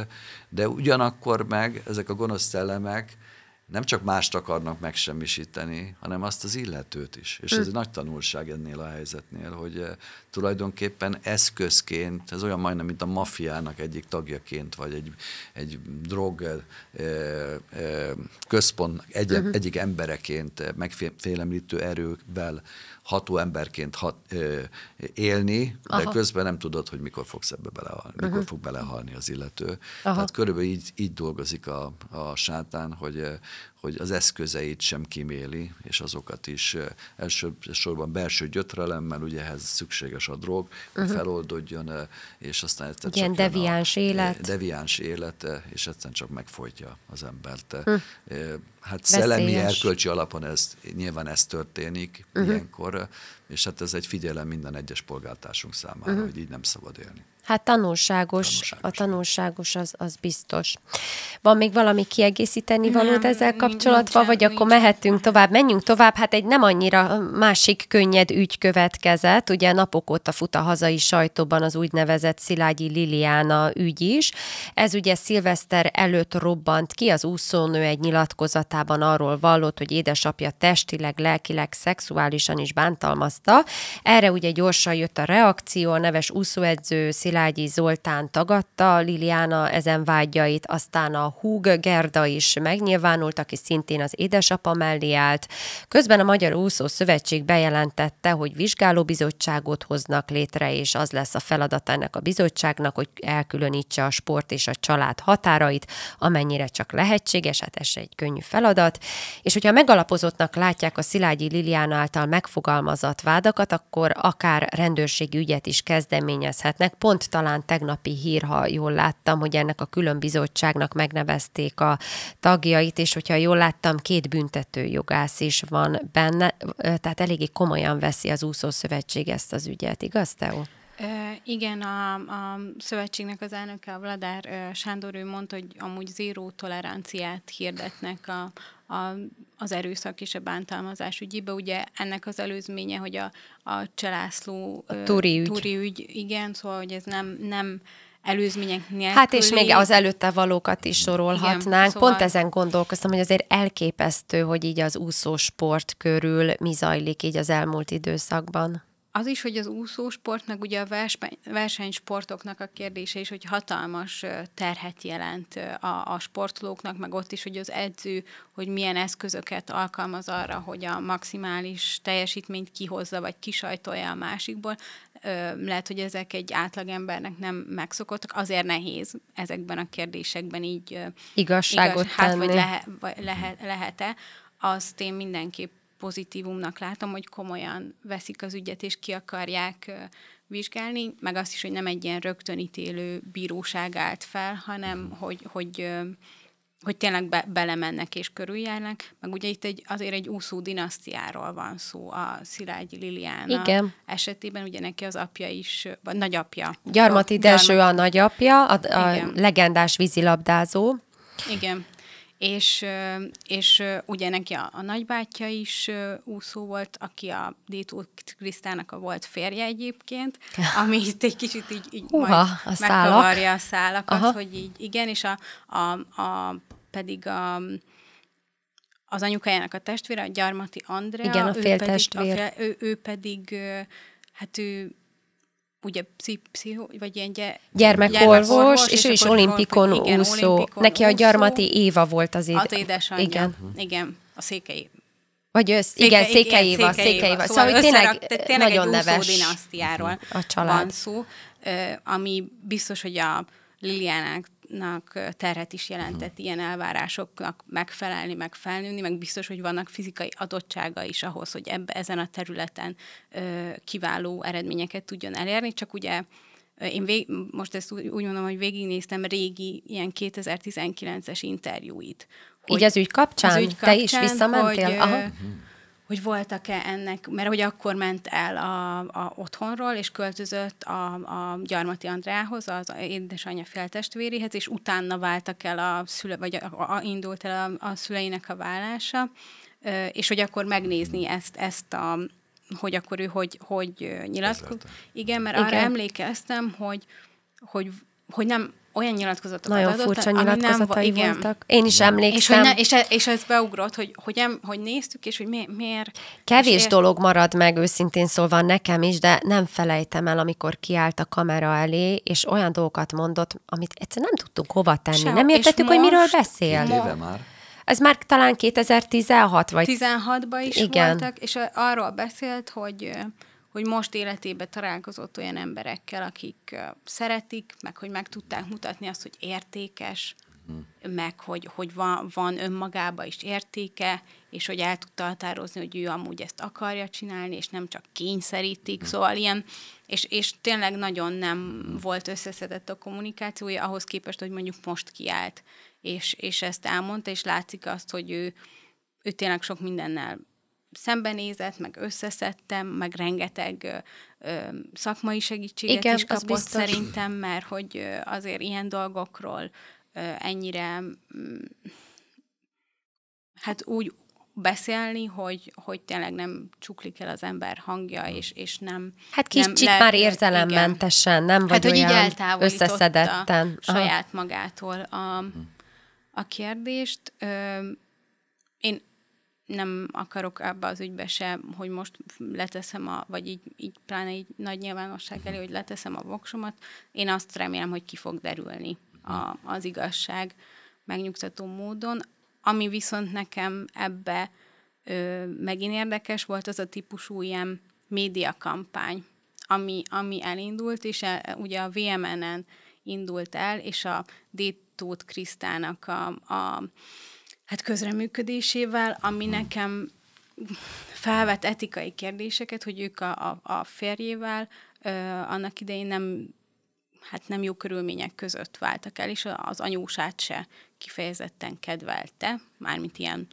S3: de ugyanakkor meg ezek a gonosz szellemek, nem csak mást akarnak megsemmisíteni, hanem azt az illetőt is. És ez hm. egy nagy tanulság ennél a helyzetnél, hogy tulajdonképpen eszközként, ez olyan majdnem, mint a mafiának egyik tagjaként, vagy egy, egy drog ö, eh, ö, eh, központ egy, uh-huh. egyik embereként eh, megfélemlítő erővel ható emberként hat, ö, élni, de közben nem tudod, hogy mikor fogsz ebbe belehalni, mikor uh-huh. fog belehalni az illető. Aha. Tehát körülbelül így, így dolgozik a, a sátán, hogy, hogy az eszközeit sem kiméli, és azokat is elsősorban belső gyötrelemmel, ugye ehhez szükséges a drog, hogy uh-huh. feloldódjon, és aztán egyszer Ilyen deviáns a, élet. Deviáns élet, és egyszerűen csak megfojtja az embert. Uh-huh. Hát Veszélyes. szellemi erkölcsi alapon ez, nyilván ez történik uh-huh. ilyenkor, és hát ez egy figyelem minden egyes polgártársunk számára, uh-huh. hogy így nem szabad élni.
S1: Hát tanulságos, tanulságos. a tanulságos az, az biztos. Van még valami kiegészíteni nem, valót ezzel kapcsolatban, vagy nincs, akkor mehetünk tovább? Menjünk tovább, hát egy nem annyira másik könnyed ügy következett, ugye napok óta fut a hazai sajtóban az úgynevezett Szilágyi Liliana ügy is. Ez ugye szilveszter előtt robbant ki, az úszónő egy nyilatkozatában arról vallott, hogy édesapja testileg, lelkileg, szexuálisan is bántalmazta. Erre ugye gyorsan jött a reakció, a neves úszóedző Szilágyi Szilágyi Zoltán tagadta Liliana ezen vágyait, aztán a Húg Gerda is megnyilvánult, aki szintén az édesapa mellé állt. Közben a Magyar Úszó Szövetség bejelentette, hogy vizsgálóbizottságot hoznak létre, és az lesz a feladat ennek a bizottságnak, hogy elkülönítse a sport és a család határait, amennyire csak lehetséges, hát ez egy könnyű feladat. És hogyha megalapozottnak látják a Szilágyi Liliana által megfogalmazott vádakat, akkor akár rendőrségi ügyet is kezdeményezhetnek, pont talán tegnapi hír, ha jól láttam, hogy ennek a külön bizottságnak megnevezték a tagjait, és hogyha jól láttam, két büntető jogász is van benne, tehát eléggé komolyan veszi az úszószövetség ezt az ügyet, igaz, Teó?
S2: Igen, a, a szövetségnek az elnöke, a Vladár Sándor, ő mondta, hogy amúgy zéró toleranciát hirdetnek a, a, az erőszak és a bántalmazás ügyébe. Ugye ennek az előzménye, hogy a, a Cselászló a turi, ügy. turi ügy, igen, szóval, hogy ez nem, nem előzmények nélkül. Hát és még az
S1: előtte valókat is sorolhatnánk. Igen, szóval... Pont ezen gondolkoztam, hogy azért elképesztő, hogy így az úszósport körül mi zajlik így az elmúlt időszakban
S2: az is, hogy az úszósport, meg ugye a versenysportoknak a kérdése is, hogy hatalmas terhet jelent a, a sportolóknak, meg ott is, hogy az edző, hogy milyen eszközöket alkalmaz arra, hogy a maximális teljesítményt kihozza, vagy kisajtolja a másikból. Lehet, hogy ezek egy átlagembernek nem megszokottak, azért nehéz ezekben a kérdésekben így igazságot igaz, tenni. Hát, vagy, lehe, vagy lehet, lehet-e azt én mindenképp pozitívumnak látom, hogy komolyan veszik az ügyet, és ki akarják vizsgálni, meg azt is, hogy nem egy ilyen rögtönítélő bíróság állt fel, hanem mhm. hogy, hogy hogy tényleg be, belemennek és körüljárnak, meg ugye itt egy, azért egy úszó dinasztiáról van szó a Szilágyi Liliana Igen. esetében, ugye neki az apja is, vagy nagyapja. Gyarmati Dezső
S1: a nagyapja, a, a legendás vízilabdázó.
S2: Igen. És, és ugye neki a, a nagybátyja is úszó volt, aki a Détúr Krisztának a volt férje egyébként, [laughs] ami itt egy kicsit így, így Uha, majd a megkavarja szálak. a szálakat, Aha. hogy így igen, és a, a, a pedig a, az anyukájának a testvére, a Gyarmati Andrea. Igen, a a Ő, ő ő pedig hát ő ugye pszichó, vagy ilyen gy- gyermekorvos, gyermekorvos, és és ő is olimpikon volt, igen, úszó. Olimpikon Neki úszó. a gyarmati Éva volt az, éd... Hát édesanyja. Igen. igen, a székei. Vagy ősz, széke, igen, székei Éva, Széke Éva. Szóval, szóval tényleg, tényleg nagyon egy neves. dinasztiáról a család. van szó, ami biztos, hogy a Liliának nak terhet is jelentett hmm. ilyen elvárásoknak megfelelni, meg felnőni, meg biztos, hogy vannak fizikai adottsága is ahhoz, hogy ebbe, ezen a területen ö, kiváló eredményeket tudjon elérni, csak ugye én vég, most ezt úgy, mondom, hogy végignéztem régi ilyen 2019-es interjúit. Így az ügy kapcsán? Az ügy kapcsán te is visszamentél? Hogy, Aha. Mhm hogy voltak-e ennek, mert hogy akkor ment el a, a otthonról, és költözött a, a gyarmati Andrához, az édesanyja féltestvérihez, és utána váltak el a szüle, vagy a, a, indult el a, a szüleinek a vállása, és hogy akkor megnézni hmm. ezt, ezt a, hogy akkor ő hogy, hogy nyilatkozik. Igen, mert Igen. arra emlékeztem, hogy, hogy, hogy nem olyan nyilatkozatokat Nagyon adott, furcsa nyilatkozatai nem, igen. Én is emlékszem. És, hogy ne, és, e- és ez beugrott, hogy, hogy, em, hogy néztük, és hogy mi, miért. Kevés és dolog
S1: marad meg őszintén szólva nekem is, de nem felejtem el, amikor kiállt a kamera elé, és olyan dolgokat mondott, amit egyszerűen nem tudtuk hova tenni. Se, nem értettük, most, hogy miről beszél. Éve már. Ez már talán 2016 vagy... 16-ban is igen. voltak,
S2: és arról beszélt, hogy hogy most életébe találkozott olyan emberekkel, akik szeretik, meg hogy meg tudták mutatni azt, hogy értékes, hmm. meg hogy, hogy van, van önmagába is értéke, és hogy el tudta határozni, hogy ő amúgy ezt akarja csinálni, és nem csak kényszerítik, mm-hmm. szóval ilyen, és, és tényleg nagyon nem mm-hmm. volt összeszedett a kommunikációja ahhoz képest, hogy mondjuk most kiállt, és, és ezt elmondta, és látszik azt, hogy ő, ő tényleg sok mindennel szembenézett, meg összeszedtem, meg rengeteg ö, ö, szakmai segítséget Igen, is kapott szerintem, mert hogy azért ilyen dolgokról ö, ennyire mm, hát úgy beszélni, hogy, hogy tényleg nem csuklik el az ember hangja, hmm. és, és nem... Hát kicsit nem, már érzelemmentesen, igen. nem vagy hát, hogy olyan így összeszedetten. A saját magától a, hmm. a kérdést. Ö, én nem akarok abba az ügybe se, hogy most leteszem a, vagy így, így pláne így nagy nyilvánosság elé, hogy leteszem a voksomat. Én azt remélem, hogy ki fog derülni a, az igazság megnyugtató módon. Ami viszont nekem ebbe ö, megint érdekes volt, az a típusú ilyen médiakampány, ami, ami elindult, és el, ugye a VMN-en indult el, és a Détót Krisztának a, a hát közreműködésével, ami hmm. nekem felvet etikai kérdéseket, hogy ők a, a, a férjével ö, annak idején nem hát nem jó körülmények között váltak el, és az anyósát se kifejezetten kedvelte, mármint ilyen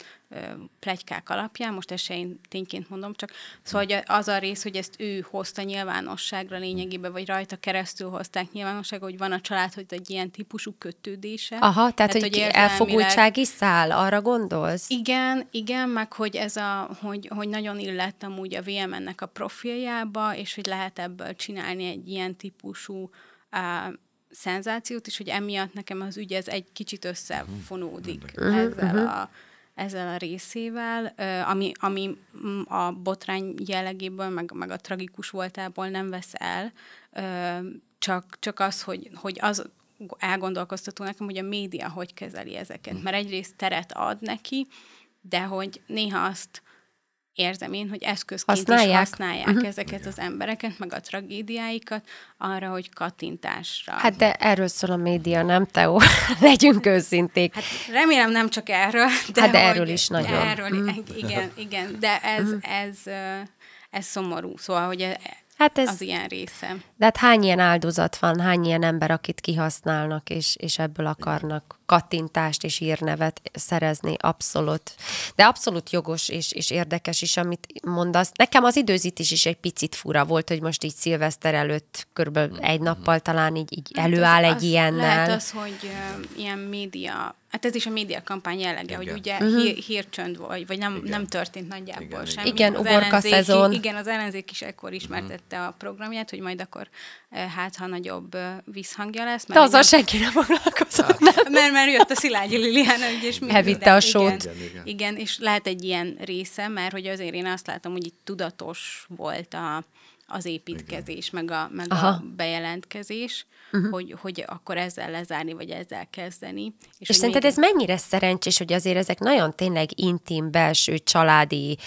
S2: plegykák alapján, most ezt én tényként mondom, csak szóval hogy az a rész, hogy ezt ő hozta nyilvánosságra lényegében, vagy rajta keresztül hozták nyilvánosságra, hogy van a család, hogy egy ilyen típusú kötődése. Aha, tehát, tehát hogy, hogy érzelmileg... elfogultsági
S1: szál, arra gondolsz?
S2: Igen, igen, meg hogy ez a, hogy, hogy nagyon illettem úgy a VMN-nek a profiljába, és hogy lehet ebből csinálni egy ilyen típusú uh, szenzációt, és hogy emiatt nekem az ügy ez egy kicsit összefonódik uh-huh, ezzel uh-huh. a ezzel a részével, ami, ami mm, a botrány jellegéből, meg, meg a tragikus voltából nem vesz el, csak, csak az, hogy, hogy az elgondolkoztató nekem, hogy a média hogy kezeli ezeket. Hm. Mert egyrészt teret ad neki, de hogy néha azt érzem én, hogy eszközként használják. is használják uh-huh. ezeket Igen. az embereket, meg a tragédiáikat arra, hogy kattintásra. Hát
S1: de erről szól a média, nem Teó? [laughs] Legyünk őszinték. Hát
S2: remélem nem csak erről. De hát de erről is nagyon. Erről, mm. igen, igen, de ez, mm. ez, ez, ez szomorú. Szóval, hogy ez, hát ez az ilyen része.
S1: De hát hány ilyen áldozat van, hány ilyen ember, akit kihasználnak, és, és ebből akarnak kattintást és írnevet szerezni, abszolút. De abszolút jogos és, és érdekes is, amit mondasz. Nekem az időzítés is egy picit fura volt, hogy most így szilveszter előtt körülbelül mm-hmm. egy nappal talán így, így hát előáll az, egy az, ilyennel. Lehet az,
S2: hogy uh, ilyen média Hát ez is a média kampány jellege, igen. hogy ugye uh-huh. hír, hírcsönd vagy, vagy nem, igen. nem történt nagyjából igen, semmi. Igen, uborka szezon. Igen, az ellenzék is ekkor mhm. ismertette uh-huh. a programját, hogy majd akkor akkor hát, ha nagyobb visszhangja lesz. De azzal senki nem foglalkozott, hát, nem? Mert, mert jött a Szilágyi Liliana, és Elvitte a sót. Igen, igen. igen, és lehet egy ilyen része, mert hogy azért én azt látom, hogy itt tudatos volt a, az építkezés, Igen. meg a, meg a bejelentkezés, uh-huh. hogy, hogy akkor ezzel lezárni, vagy ezzel kezdeni. És, és szerinted még...
S1: ez mennyire szerencsés, hogy azért ezek nagyon tényleg intim, belső, családi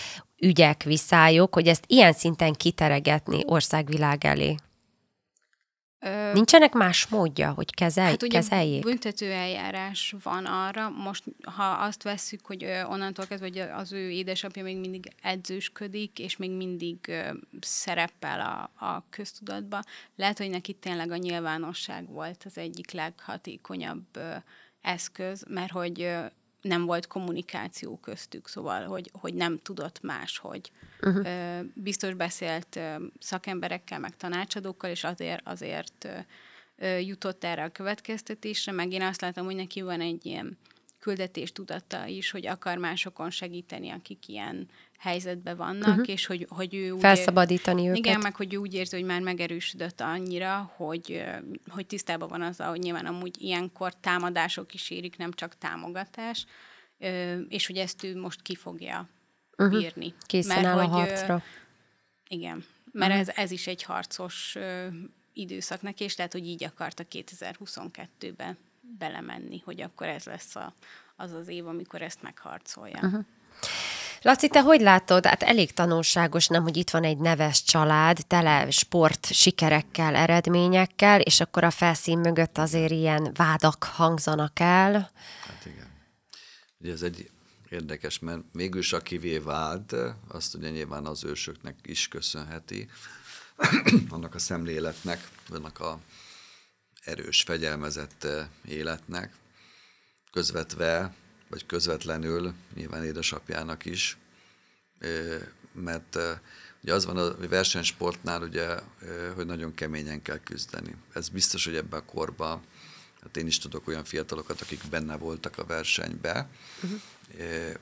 S1: ügyek, viszályok, hogy ezt ilyen szinten kiteregetni országvilág elé? Nincsenek más módja, hogy kezelj, hát ugye kezeljék?
S2: eljárás van arra, most ha azt vesszük, hogy onnantól kezdve, hogy az ő édesapja még mindig edzősködik, és még mindig szerepel a, a köztudatba, lehet, hogy neki tényleg a nyilvánosság volt az egyik leghatékonyabb eszköz, mert hogy nem volt kommunikáció köztük, szóval, hogy, hogy nem tudott hogy Uh-huh. Biztos beszélt szakemberekkel, meg tanácsadókkal, és azért, azért jutott erre a következtetésre, meg én azt látom, hogy neki van egy ilyen küldetés tudata is, hogy akar másokon segíteni, akik ilyen helyzetben vannak, uh-huh. és hogy, hogy ő úgy Felszabadítani ér... őket. Igen, meg hogy úgy érzi, hogy már megerősödött annyira, hogy, hogy tisztában van az, hogy nyilván amúgy ilyenkor támadások is érik, nem csak támogatás, és hogy ezt ő most ki fogja uh-huh. bírni. Készen mert, áll hogy, a harcra. Igen, mert uh-huh. ez, ez is egy harcos időszaknak, és lehet, hogy így akarta 2022-ben belemenni, hogy akkor ez lesz a, az az év, amikor ezt megharcolja. Uh-huh.
S1: Laci, te hogy látod? Hát elég tanulságos, nem, hogy itt van egy neves család, tele sport sikerekkel, eredményekkel, és akkor a felszín mögött azért ilyen vádak hangzanak el.
S3: Hát igen. Ugye ez egy érdekes, mert mégis kivé vált, azt ugye nyilván az ősöknek is köszönheti, [coughs] annak a szemléletnek, annak a erős, fegyelmezett eh, életnek, közvetve vagy közvetlenül, nyilván édesapjának is, mert ugye az van a versenysportnál, ugye, hogy nagyon keményen kell küzdeni. Ez biztos, hogy ebben a korban, hát én is tudok olyan fiatalokat, akik benne voltak a versenybe, uh-huh.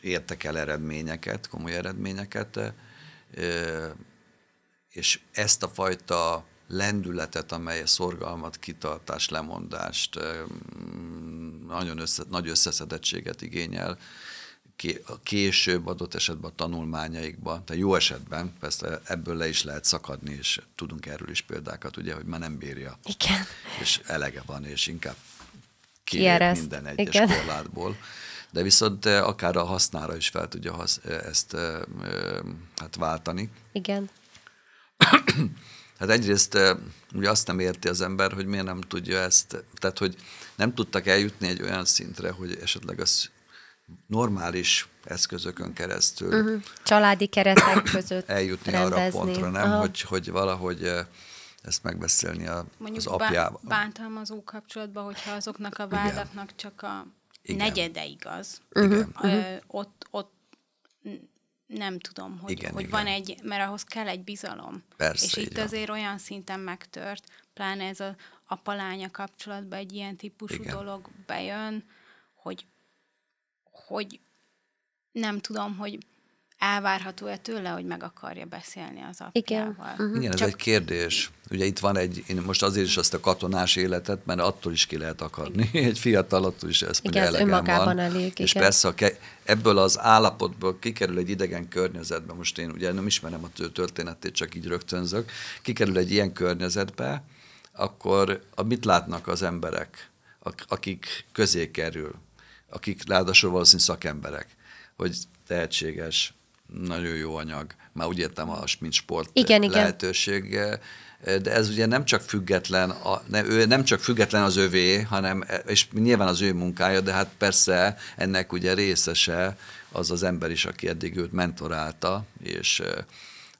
S3: értek el eredményeket, komoly eredményeket, és ezt a fajta lendületet, amely a szorgalmat, kitartást, lemondást, nagyon össze, nagy összeszedettséget igényel, a később adott esetben a tanulmányaikban, tehát jó esetben, persze ebből le is lehet szakadni, és tudunk erről is példákat, ugye, hogy már nem bírja. Igen. És elege van, és inkább
S1: kiér minden egyes Igen.
S3: korlátból. De viszont akár a hasznára is fel tudja hasz, ezt hát váltani. Igen. [coughs] Hát egyrészt ugye azt nem érti az ember, hogy miért nem tudja ezt, tehát hogy nem tudtak eljutni egy olyan szintre, hogy esetleg az normális eszközökön keresztül.
S2: Uh-huh. Családi keretek [coughs] között Eljutni rendezni. arra pontra, nem? uh-huh. Hogy,
S3: hogy valahogy ezt megbeszélni a, az apjával.
S2: bántalmazó kapcsolatban, hogyha azoknak a vádaknak Igen. csak a Igen. negyede igaz, Uh-huh. ott, ott nem tudom, hogy, igen, hogy igen. van egy, mert ahhoz kell egy bizalom. Persze, És itt van. azért olyan szinten megtört, pláne ez a, apalánya kapcsolatban egy ilyen típusú igen. dolog bejön, hogy, hogy nem tudom, hogy elvárható-e tőle, hogy meg akarja beszélni az apjával? Igen, uh-huh. Mhm. Igen ez Csak...
S3: egy kérdés. Ugye itt van egy, én most azért is azt a katonás életet, mert attól is ki lehet Igen. Egy fiatal attól is ezt mondja, igen, elegem van. Elég, igen. És persze ke- ebből az állapotból kikerül egy idegen környezetbe, most én ugye nem ismerem a történetét, csak így rögtönzök, kikerül egy ilyen környezetbe, akkor a mit látnak az emberek, akik közé kerül, akik ráadásul valószínű szakemberek, hogy tehetséges, nagyon jó anyag, már úgy értem, az, mint sport igen, lehetőség, igen. Eh, de ez ugye nem csak független, a, ne, ő nem csak független az övé, hanem, eh, és nyilván az ő munkája, de hát persze ennek ugye részese az az ember is, aki eddig őt mentorálta, és eh,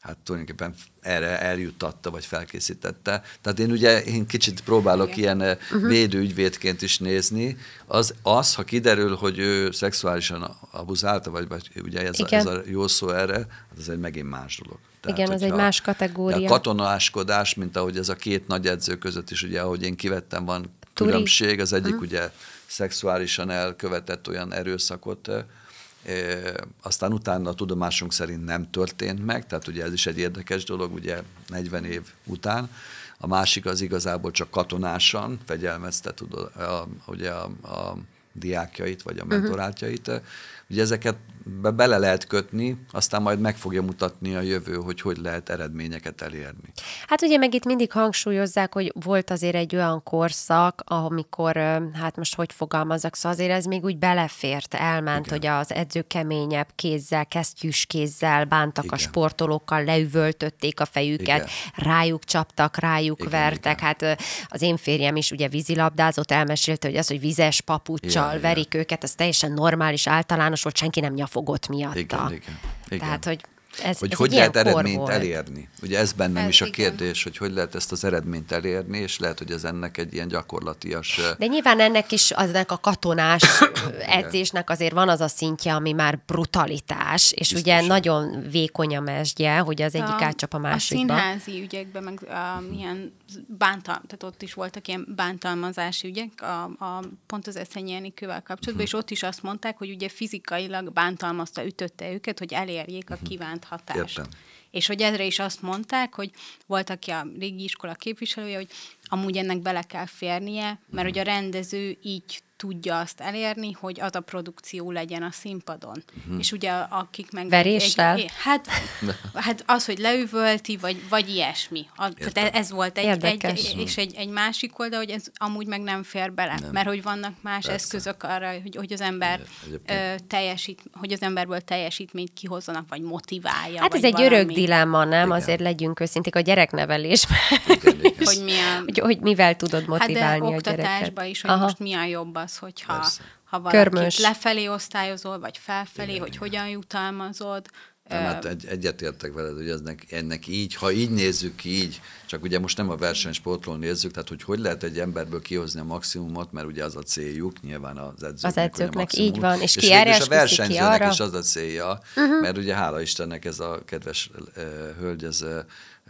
S3: hát tulajdonképpen erre eljuttatta, vagy felkészítette. Tehát én ugye én kicsit próbálok Igen. ilyen uh-huh. védőügyvédként is nézni. Az, az, ha kiderül, hogy ő szexuálisan abuzálta, vagy, vagy ugye ez a, ez a jó szó erre, hát az egy megint más dolog. Tehát, Igen, az egy más
S1: kategória. A
S3: katonáskodás, mint ahogy ez a két nagy edző között is, ugye, ahogy én kivettem, van Turi. különbség. Az egyik uh-huh. ugye szexuálisan elkövetett olyan erőszakot, eh, aztán utána a tudomásunk szerint nem történt meg, tehát ugye ez is egy érdekes dolog, ugye 40 év után. A másik az igazából csak katonásan fegyelmezte tudod, a, ugye a, a diákjait, vagy a mhm. mentorátjait. Uh-huh. Ugye ezeket be bele lehet kötni, aztán majd meg fogja mutatni a jövő, hogy hogy lehet eredményeket elérni.
S1: Hát ugye meg itt mindig hangsúlyozzák, hogy volt azért egy olyan korszak, amikor, hát most hogy fogalmazok, szóval azért ez még úgy belefért, elment, Igen. hogy az edző keményebb kézzel, kesztyűs kézzel bántak Igen. a sportolókkal, leüvöltötték a fejüket, Igen. rájuk csaptak, rájuk Igen, vertek. Igen. Hát az én férjem is ugye vízilabdázott, elmesélte, hogy az, hogy vizes papucsal Igen, verik Igen. őket, ez teljesen normális, általános volt, senki nem nyafog fogott miatta. Igen,
S3: igen. igen. Tehát,
S1: hogy ez, hogy ez hogy lehet eredményt volt. elérni.
S3: Ugye ez bennem ez is a igen. kérdés, hogy hogy lehet ezt az eredményt elérni, és lehet, hogy ez ennek egy ilyen gyakorlatias... De
S1: nyilván ennek is, aznak a katonás [coughs] edzésnek azért van az a szintje, ami már brutalitás, és Biztosan. ugye nagyon vékony a mesdje, hogy az egyik a, átcsap a másikba. A
S2: színházi ügyekben, meg a, ilyen bántalm, tehát ott is voltak ilyen bántalmazási ügyek, a, a, pont az eszenyelni kövel kapcsolatban, hmm. és ott is azt mondták, hogy ugye fizikailag bántalmazta, ütötte őket, hogy elérjék a mhm. kívánt viszont hatást. Értem. És hogy ezre is azt mondták, hogy volt, aki a régi iskola képviselője, hogy amúgy ennek bele kell férnie, mert mm. hogy a rendező így tudja azt elérni, hogy az a produkció legyen a színpadon. Hmm. És ugye akik meg... Veréssel? Egy, hát, [laughs] hát az, hogy leüvölti, vagy, vagy ilyesmi. A, tehát ez volt egy, Érdekes. egy és egy, egy másik oldal, hogy ez amúgy meg nem fér bele, nem. mert hogy vannak más Persze. eszközök arra, hogy, hogy az ember ö, teljesít, hogy az emberből teljesítményt kihozzanak, vagy motiválja. Hát vagy ez egy valami. örök
S1: dilemma, nem? Igen. Azért legyünk őszintén a gyereknevelés. Hogy, hogy, hogy mivel tudod motiválni hát de a gyerekeket. oktatásban is, hogy Aha. most mi
S2: a jobb a az, hogyha Persze. ha valakit Körmös. lefelé osztályozol, vagy felfelé, igen, hogy igen. hogyan jutalmazod. Nem, hát egy,
S3: egyetértek veled, hogy eznek, ennek így, ha így nézzük így, csak ugye most nem a versenysportról nézzük, tehát hogy hogy lehet egy emberből kihozni a maximumot, mert ugye az a céljuk, nyilván az edzőknek. Az edzőknek, így van, és, és ki erre, és a versenyzőnek ki arra. is az a célja, uh-huh. mert ugye hála Istennek ez a kedves uh, hölgy, ez uh,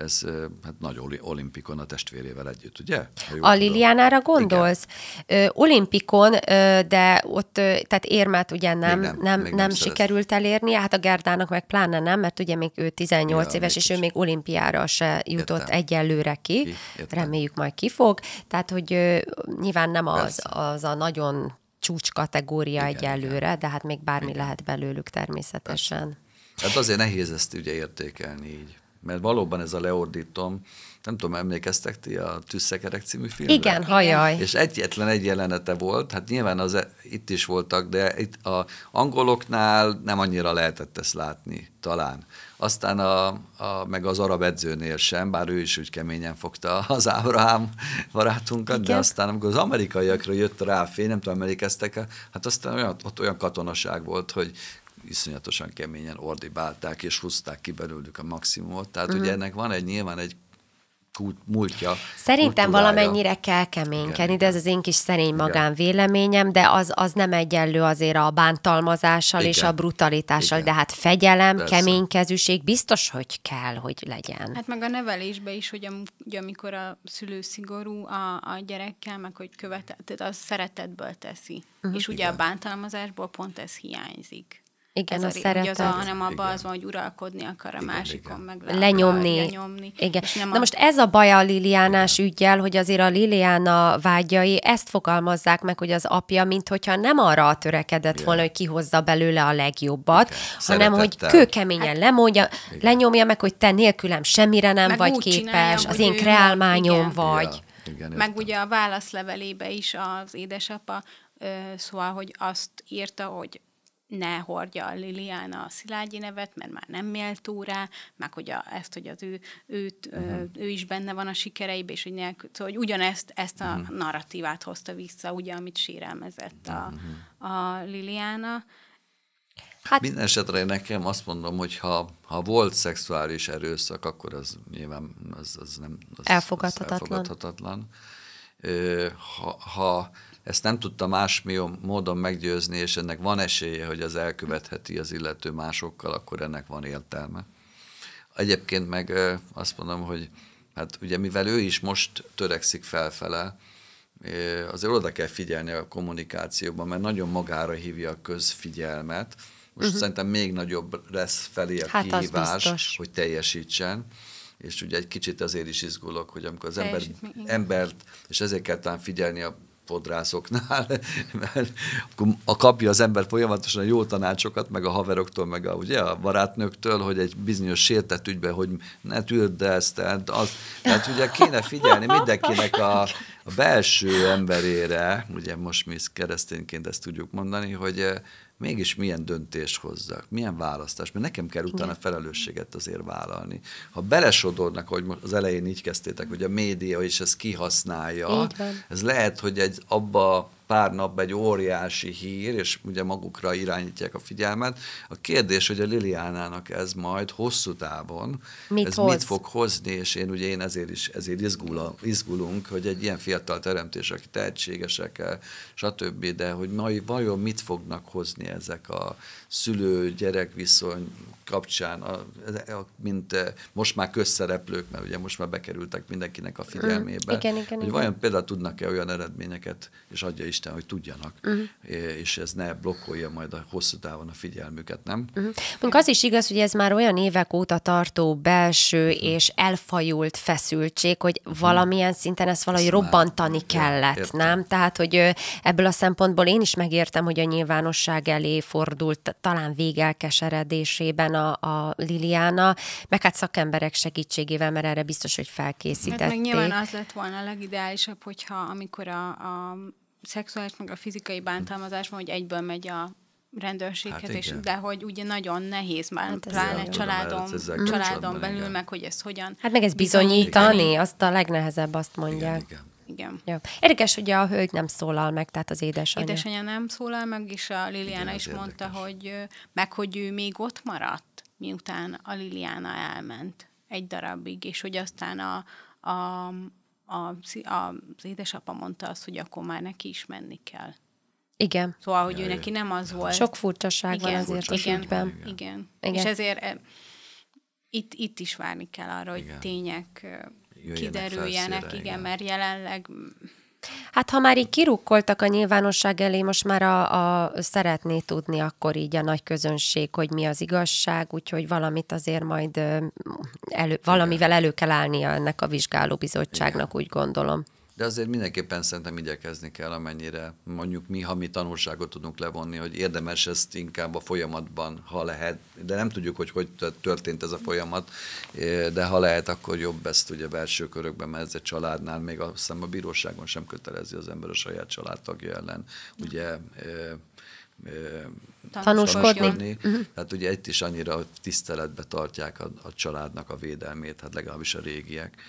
S3: ez hát nagy olimpikon a testvérével együtt, ugye? A
S1: Liliánára tudom. gondolsz? Ö, olimpikon, ö, de ott, ö, tehát érmet ugye nem, nem, nem, nem, nem sikerült elérni, hát a Gerdának meg pláne nem, mert ugye még ő 18 ja, éves, és ő még olimpiára se jutott Értem. egyelőre ki, Értem. reméljük majd kifog, tehát hogy ö, nyilván nem az, az a nagyon csúcs kategória igen, egyelőre, igen. de hát még bármi igen. lehet belőlük természetesen. Persze.
S3: Hát azért nehéz ezt ugye értékelni így mert valóban ez a leordítom, nem tudom, emlékeztek ti a Tűzszekerek című filmre? Igen, hajaj. És egyetlen egy jelenete volt, hát nyilván az e- itt is voltak, de itt a angoloknál nem annyira lehetett ezt látni, talán. Aztán a, a, meg az arab edzőnél sem, bár ő is úgy keményen fogta az Ábrahám barátunkat, Igen. de aztán amikor az amerikaiakra jött rá a fény, nem tudom, emlékeztek -e, hát aztán olyan, ott olyan katonaság volt, hogy iszonyatosan keményen ordibálták, és húzták ki belőlük a maximumot. Tehát uh-huh. ugye ennek van egy nyilván egy múltja.
S1: Szerintem kultúrája. valamennyire kell keménykedni, Igen. de ez az én kis szerény magán véleményem, de az, az nem egyenlő azért a bántalmazással Igen. és a brutalitással, Igen. de hát fegyelem, Persze. keménykezűség biztos, hogy kell, hogy legyen. Hát
S2: meg a nevelésbe is, hogy, am, hogy amikor a szülő szigorú a, a gyerekkel, meg hogy követel, tehát az szeretetből teszi. Uh-huh. És ugye Igen. a bántalmazásból pont ez hiányzik igen, ez a, a szeretet. Az a, hanem abban az van, hogy uralkodni akar a másikon, meg
S1: lenyomni. lenyomni. Igen. Na a... most ez a baj a Liliánás ügyjel, hogy azért a Liliána vágyai ezt fogalmazzák meg, hogy az apja, mint hogyha nem arra törekedett igen. volna, hogy kihozza belőle a legjobbat, igen. hanem hogy kőkeményen hát, lemondja, igen. lenyomja meg, hogy te nélkülem semmire nem meg vagy képes, az én kreálmányom igen. vagy.
S2: Igen. Igen, meg ugye a válaszlevelébe is az édesapa, szóval, hogy azt írta, hogy ne hordja a Liliana a Szilágyi nevet, mert már nem méltó rá, meg hogy a, ezt, hogy az ő, őt, uh-huh. ő is benne van a sikereiben, és hogy, nélkül, szóval, hogy ugyanezt ezt a uh-huh. narratívát hozta vissza, ugye, amit sérelmezett a, uh-huh. a Liliana. Hát... Minden
S3: esetre nekem azt mondom, hogy ha, ha volt szexuális erőszak, akkor az nyilván az, az nem az,
S2: elfogadhatatlan.
S1: Az
S3: elfogadhatatlan. Ö, ha, ha ezt nem tudta más módon meggyőzni, és ennek van esélye, hogy az elkövetheti az illető másokkal, akkor ennek van értelme. Egyébként meg azt mondom, hogy hát ugye mivel ő is most törekszik felfele, azért oda kell figyelni a kommunikációban, mert nagyon magára hívja a közfigyelmet. Most uh-huh. szerintem még nagyobb lesz felé a hát kihívás, hogy teljesítsen és ugye egy kicsit azért is izgulok, hogy amikor az ember, embert, és ezért kell talán figyelni a fodrászoknál, [laughs] mert a kapja az ember folyamatosan a jó tanácsokat, meg a haveroktól, meg a, ugye, a barátnőktől, hogy egy bizonyos sértett ügyben, hogy ne tűrd ezt, tehát, az, tehát ugye kéne figyelni mindenkinek a, a belső emberére, ugye most mi keresztényként ezt tudjuk mondani, hogy eh, mégis milyen döntést hozzak, milyen választás, mert nekem kell utána felelősséget azért vállalni. Ha belesodornak, hogy az elején így kezdtétek, hogy a média is ezt kihasználja, ez lehet, hogy egy abba pár nap egy óriási hír, és ugye magukra irányítják a figyelmet. A kérdés, hogy a Liliánának ez majd hosszú távon, mit ez hoz? mit fog hozni, és én ugye én ezért is ezért izgul, izgulunk, hogy egy ilyen fiatal teremtés, aki tehetségesek, stb., de hogy majd vajon mit fognak hozni ezek a szülő-gyerek viszony kapcsán, a, a, mint eh, most már közszereplők, mert ugye most már bekerültek mindenkinek a mm, figyelmébe, mm, igen, igen, hogy igen. vajon például tudnak-e olyan eredményeket, és adja is Isten, hogy tudjanak, uh-huh. és ez ne blokkolja majd a hosszú távon a figyelmüket, nem? Uh-huh.
S1: Mondjuk az is igaz, hogy ez már olyan évek óta tartó belső uh-huh. és elfajult feszültség, hogy valamilyen szinten ezt valahogy ezt robbantani már, kellett, értem. nem? Tehát, hogy ebből a szempontból én is megértem, hogy a nyilvánosság elé fordult talán végelkeseredésében a, a Liliana, meg hát szakemberek segítségével, mert erre biztos, hogy felkészítették. Hát meg nyilván az
S2: lett volna a legideálisabb, hogyha amikor a, a szexuális, meg a fizikai bántalmazás, hogy egyből megy a rendőrséghez, hát és, de hogy ugye nagyon nehéz már, hát pláne családom, családom, családom belül, igen. meg hogy ezt hogyan... Hát meg ezt bizonyítani, igen.
S1: azt a legnehezebb, azt mondják. Igen, igen. igen. Ja. Érdekes, hogy a hölgy nem szólal meg, tehát az édesanyja.
S2: Édesanyja nem szólal meg, és a Liliana igen, is érdekes. mondta, hogy meg, hogy ő még ott maradt, miután a Liliana elment egy darabig, és hogy aztán a, a, a, az édesapa mondta azt, hogy akkor már neki is menni kell. Igen. Szóval, hogy ja, ő ja. neki nem az hát volt. Sok furcsaság igen, van azért furcsaság az Igen. igen. igen. És ezért e, itt, itt is várni kell arra, hogy igen. tények eh, Jöjjenek kiderüljenek, felszére, igen, igen, mert jelenleg mm,
S1: Hát ha már így kirukkoltak a nyilvánosság elé, most már a, a szeretné tudni akkor így a nagy közönség, hogy mi az igazság, úgyhogy valamit azért majd elő, valamivel elő kell állnia ennek a vizsgálóbizottságnak, Igen. úgy gondolom
S3: de azért mindenképpen szerintem igyekezni kell, amennyire mondjuk mi, ha mi tanulságot tudunk levonni, hogy érdemes ezt inkább a folyamatban, ha lehet, de nem tudjuk, hogy hogy történt ez a folyamat, eh, de ha lehet, akkor jobb ezt ugye belső körökben, mert ez egy családnál, még azt hiszem a bíróságon sem kötelezi az ember a saját családtagja ellen, ugye eh, eh,
S2: tanúskodni. Uh-huh. Mhm.
S3: Tehát ugye itt is annyira tiszteletbe tartják a, a családnak a védelmét, hát legalábbis a régiek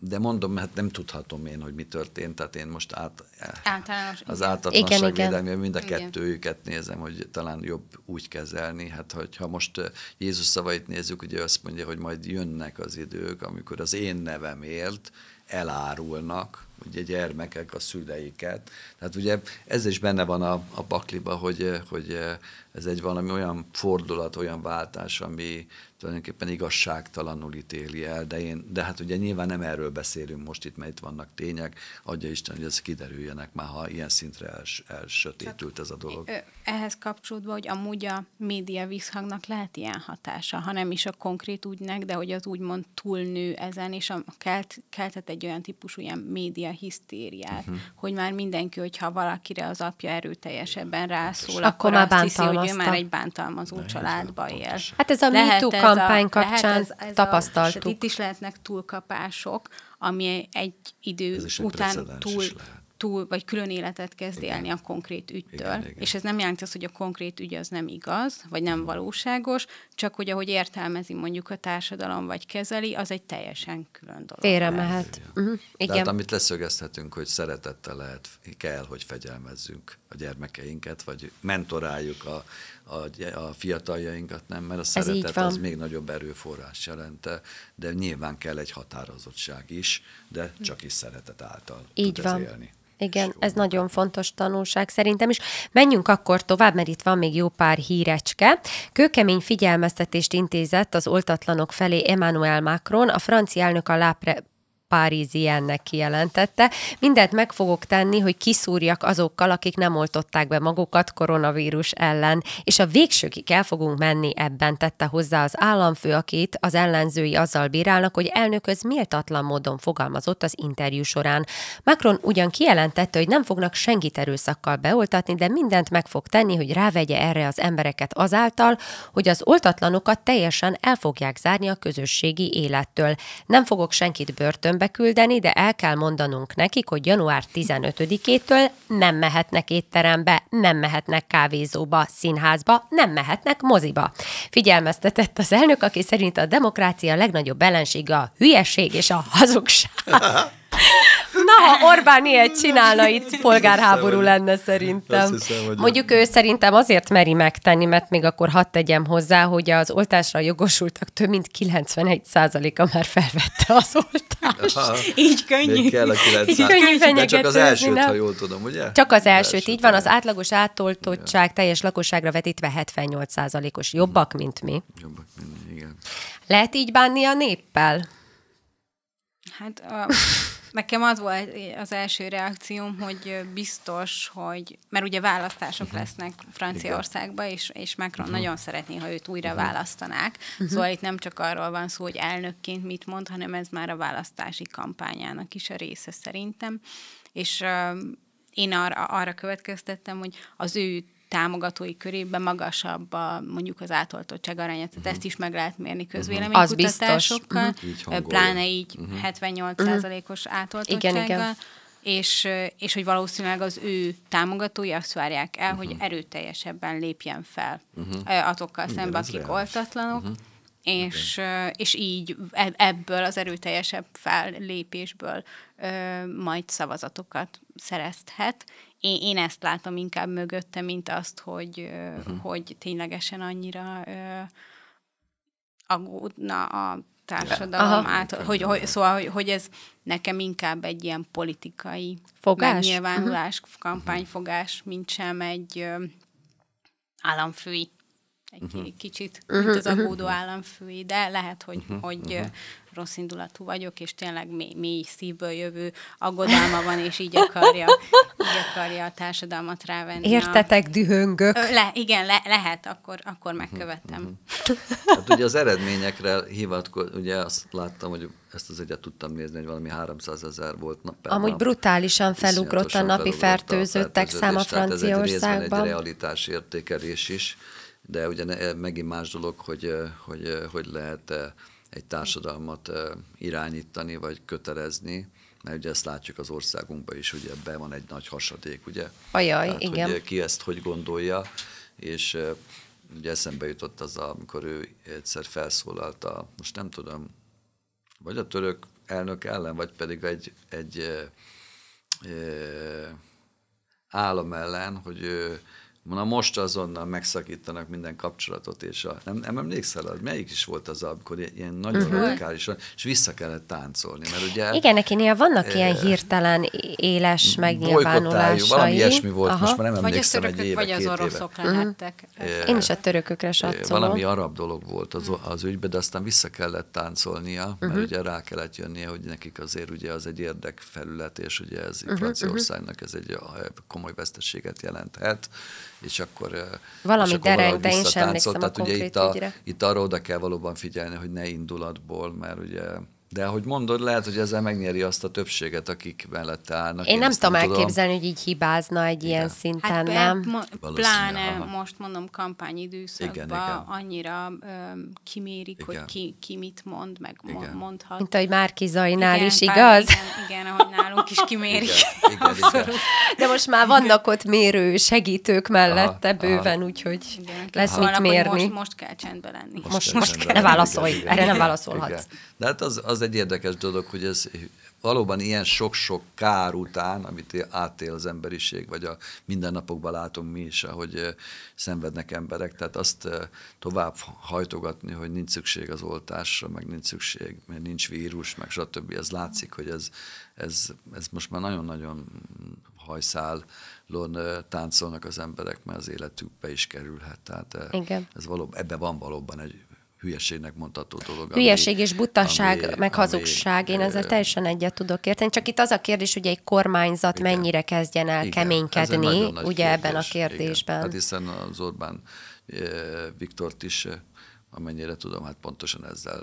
S3: de mondom, hát nem tudhatom én, hogy mi történt, tehát én most át,
S2: Általános, az általánosság mind a igen.
S3: kettőjüket nézem, hogy talán jobb úgy kezelni, hát hogyha most Jézus szavait nézzük, ugye azt mondja, hogy majd jönnek az idők, amikor az én nevemért elárulnak, ugye gyermekek a szüleiket. Tehát ugye ez is benne van a, a pakliba, hogy, hogy ez egy valami olyan fordulat, olyan váltás, ami tulajdonképpen igazságtalanul ítéli el, de, én, de hát ugye nyilván nem erről beszélünk most itt, mert itt vannak tények, adja Isten, hogy ez kiderüljenek már, ha ilyen szintre els, elsötétült ez a dolog.
S2: Ehhez kapcsolódva, hogy amúgy a média visszhangnak lehet ilyen hatása, ha nem is a konkrét úgynek, de hogy az úgymond túlnő ezen, és a kelt, keltet egy olyan típusú ilyen média média hisztériát, uh-huh. hogy már mindenki, hogyha valakire az apja erőteljesebben rászól, akkor, akkor már azt hiszi, hogy ő már egy bántalmazó Nehéz családba él. Hát ez a MeToo kampány a, kapcsán ez, ez tapasztaltuk. A, itt is lehetnek túlkapások, ami egy idő után túl... Lehet túl, vagy külön életet kezd igen. élni a konkrét ügytől. Igen, igen. És ez nem jelenti azt, hogy a konkrét ügy az nem igaz, vagy nem mhm. valóságos, csak hogy ahogy értelmezi mondjuk a társadalom, vagy kezeli, az egy teljesen külön dolog. Félre mehet. Uh-huh. Igen. Tehát amit
S3: leszögezhetünk, hogy szeretettel lehet, kell, hogy fegyelmezzünk a gyermekeinket, vagy mentoráljuk a, a, a fiataljainkat, nem? Mert a szeretet az még nagyobb erőforrás jelente, de nyilván kell egy határozottság is, de csak is szeretet által így tud van. Ez élni.
S1: Igen, ez nagyon fontos tanulság szerintem is. Menjünk akkor tovább, mert itt van még jó pár hírecske. Kőkemény figyelmeztetést intézett az oltatlanok felé Emmanuel Macron, a francia elnök a Lápre Párizi ennek kijelentette. Mindent meg fogok tenni, hogy kiszúrjak azokkal, akik nem oltották be magukat koronavírus ellen, és a végsőkig el fogunk menni ebben, tette hozzá az államfő, akit az ellenzői azzal bírálnak, hogy elnököz méltatlan módon fogalmazott az interjú során. Macron ugyan kijelentette, hogy nem fognak senkit erőszakkal beoltatni, de mindent meg fog tenni, hogy rávegye erre az embereket azáltal, hogy az oltatlanokat teljesen el fogják zárni a közösségi élettől. Nem fogok senkit börtönbe beküldeni, de el kell mondanunk nekik, hogy január 15-től nem mehetnek étterembe, nem mehetnek kávézóba, színházba, nem mehetnek moziba. Figyelmeztetett az elnök, aki szerint a demokrácia legnagyobb ellensége a hülyeség és a hazugság. [laughs] Na, ha Orbán ilyet csinálna, itt polgárháború hiszem, lenne szerintem. Hiszem, Mondjuk ő szerintem azért meri megtenni, mert még akkor hadd tegyem hozzá, hogy az oltásra jogosultak több mint 91%-a már felvette az
S3: oltást. így könnyű. Még kell a 900. Így könnyű De csak az elsőt, nem? ha jól tudom, ugye? Csak
S1: az elsőt, elsőt így van. Az átlagos átoltottság teljes lakosságra vetítve 78%-os. Jobbak, mhm. mint mi.
S3: Jobbak, mint mi, igen.
S2: Lehet
S1: így bánni a néppel?
S2: Hát Uh... [laughs] Nekem az volt az első reakcióm, hogy biztos, hogy, mert ugye választások uh-huh. lesznek Franciaországba, és, és Macron uh-huh. nagyon szeretné, ha őt újra uh-huh. választanák. Uh-huh. Szóval itt nem csak arról van szó, hogy elnökként mit mond, hanem ez már a választási kampányának is a része szerintem. És uh, én arra, arra következtettem, hogy az ő támogatói körében magasabb a, mondjuk az átoltottság aránya, tehát uh-huh. ezt is meg lehet mérni mhm. közvéleménykutatásokkal, uh-huh. pláne így uh-huh. 78%-os uh-huh. átoltottsággal. Igen, igen és, és hogy valószínűleg az ő támogatói azt várják el, uh-huh. hogy erőteljesebben lépjen fel uh-huh. azokkal szemben, akik oltatlanok, uh-huh. és, okay. és így e, ebből az erőteljesebb fellépésből majd szavazatokat szerezhet, én, én ezt látom inkább mögötte, mint azt, hogy, uh-huh. hogy ténylegesen annyira uh, aggódna a társadalom Aha. át, hogy, hogy, szóval, hogy, hogy ez nekem inkább egy ilyen politikai fogás? megnyilvánulás, uh-huh. kampányfogás, mint sem egy uh, államfői, egy uh-huh. kicsit, uh-huh. mint az aggódó uh-huh. államfői, de lehet, hogy, uh-huh. hogy uh-huh rossz indulatú vagyok, és tényleg mély, mély szívből jövő aggodalma van, és így akarja, [laughs] így akarja a társadalmat rávenni. Értetek,
S1: a... dühöngök. Le,
S2: igen, le, lehet, akkor, akkor megkövetem. Uh-huh.
S3: Mhm, mhm. Hát ugye az eredményekre hivatkoz, ugye azt láttam, hogy ezt az egyet tudtam nézni, hogy valami 300 ezer volt nap per Amúgy nap. brutálisan felugrott a napi fertőzöttek száma Franciaországban. Hát ez egy, egy realitás értékelés is, de ugye megint más dolog, hogy, hogy, hogy lehet eh, egy társadalmat irányítani vagy kötelezni, mert ugye ezt látjuk az országunkban is, ugye be van egy nagy hasadék, ugye? Ajaj, Tehát, igen. Hogy ki ezt hogy gondolja, és ugye eszembe jutott az, amikor ő egyszer felszólalt a, most nem tudom, vagy a török elnök ellen, vagy pedig egy, egy, e, állam ellen, hogy ő Na most azonnal megszakítanak minden kapcsolatot, és a, nem, nem emlékszel, hogy melyik is volt az, amikor ilyen nagyon uh-huh. radikális és vissza kellett táncolni, mert ugye... Igen, neki néha vannak e, ilyen
S1: hirtelen éles megnyilvánulásai. Valami ilyesmi volt, Aha. most már nem vagy a törökök, egy éve, Vagy az oroszok éve. Mhm. Uh-huh. Én is a törökökre satszolom. Valami
S3: arab dolog volt az, mhm. az ügyben, de aztán vissza kellett táncolnia, mert uh-huh. ugye rá kellett jönnie, hogy nekik azért ugye az egy érdekfelület, és ugye ez uh-huh. Franciaországnak ez egy komoly veszteséget jelenthet és akkor valami akkor dereng, de én sem Tehát ugye itt, a, itt arra oda kell valóban figyelni, hogy ne indulatból, mert ugye de ahogy mondod, lehet, hogy ezzel megnyeri azt a többséget, akik mellette állnak. Én, én nem tudom elképzelni,
S1: hogy így hibázna egy igen. ilyen hát szinten, hát, nem? Ma,
S2: pláne aha. most mondom kampányidőszakban igen, igen. annyira um, kimérik, igen. hogy ki, ki mit mond, meg igen. mondhat. Mint ahogy Márki Zainál igen, is, pár, igaz? Igen, igen, ahogy nálunk is kimérik. Igen, igen, igen. De most már vannak ott mérő
S1: segítők mellette aha, bőven, aha. úgyhogy igen, lesz aha. mit mérni. Most, most kell csendben lenni. Most, most, most kell. Ne válaszolj, erre nem válaszolhatsz.
S3: De hát az egy érdekes dolog, hogy ez valóban ilyen sok-sok kár után, amit átél az emberiség, vagy a mindennapokban látunk mi is, ahogy szenvednek emberek, tehát azt tovább hajtogatni, hogy nincs szükség az oltásra, meg nincs szükség, mert nincs vírus, meg stb. Ez látszik, hogy ez, ez, ez most már nagyon-nagyon hajszálon táncolnak az emberek, mert az életükbe is kerülhet. Tehát Igen. ez valóban, ebbe van valóban egy hülyeségnek mondható dolog. Hülyeség ami, és butaság, ami, meg hazugság, ami, én ezzel
S1: teljesen egyet tudok érteni. Csak itt az a kérdés, hogy egy kormányzat igen, mennyire kezdjen el igen, keménykedni, ugye kérdés, ebben a
S3: kérdésben. Igen. Hát hiszen az Orbán Viktort is, amennyire tudom, hát pontosan ezzel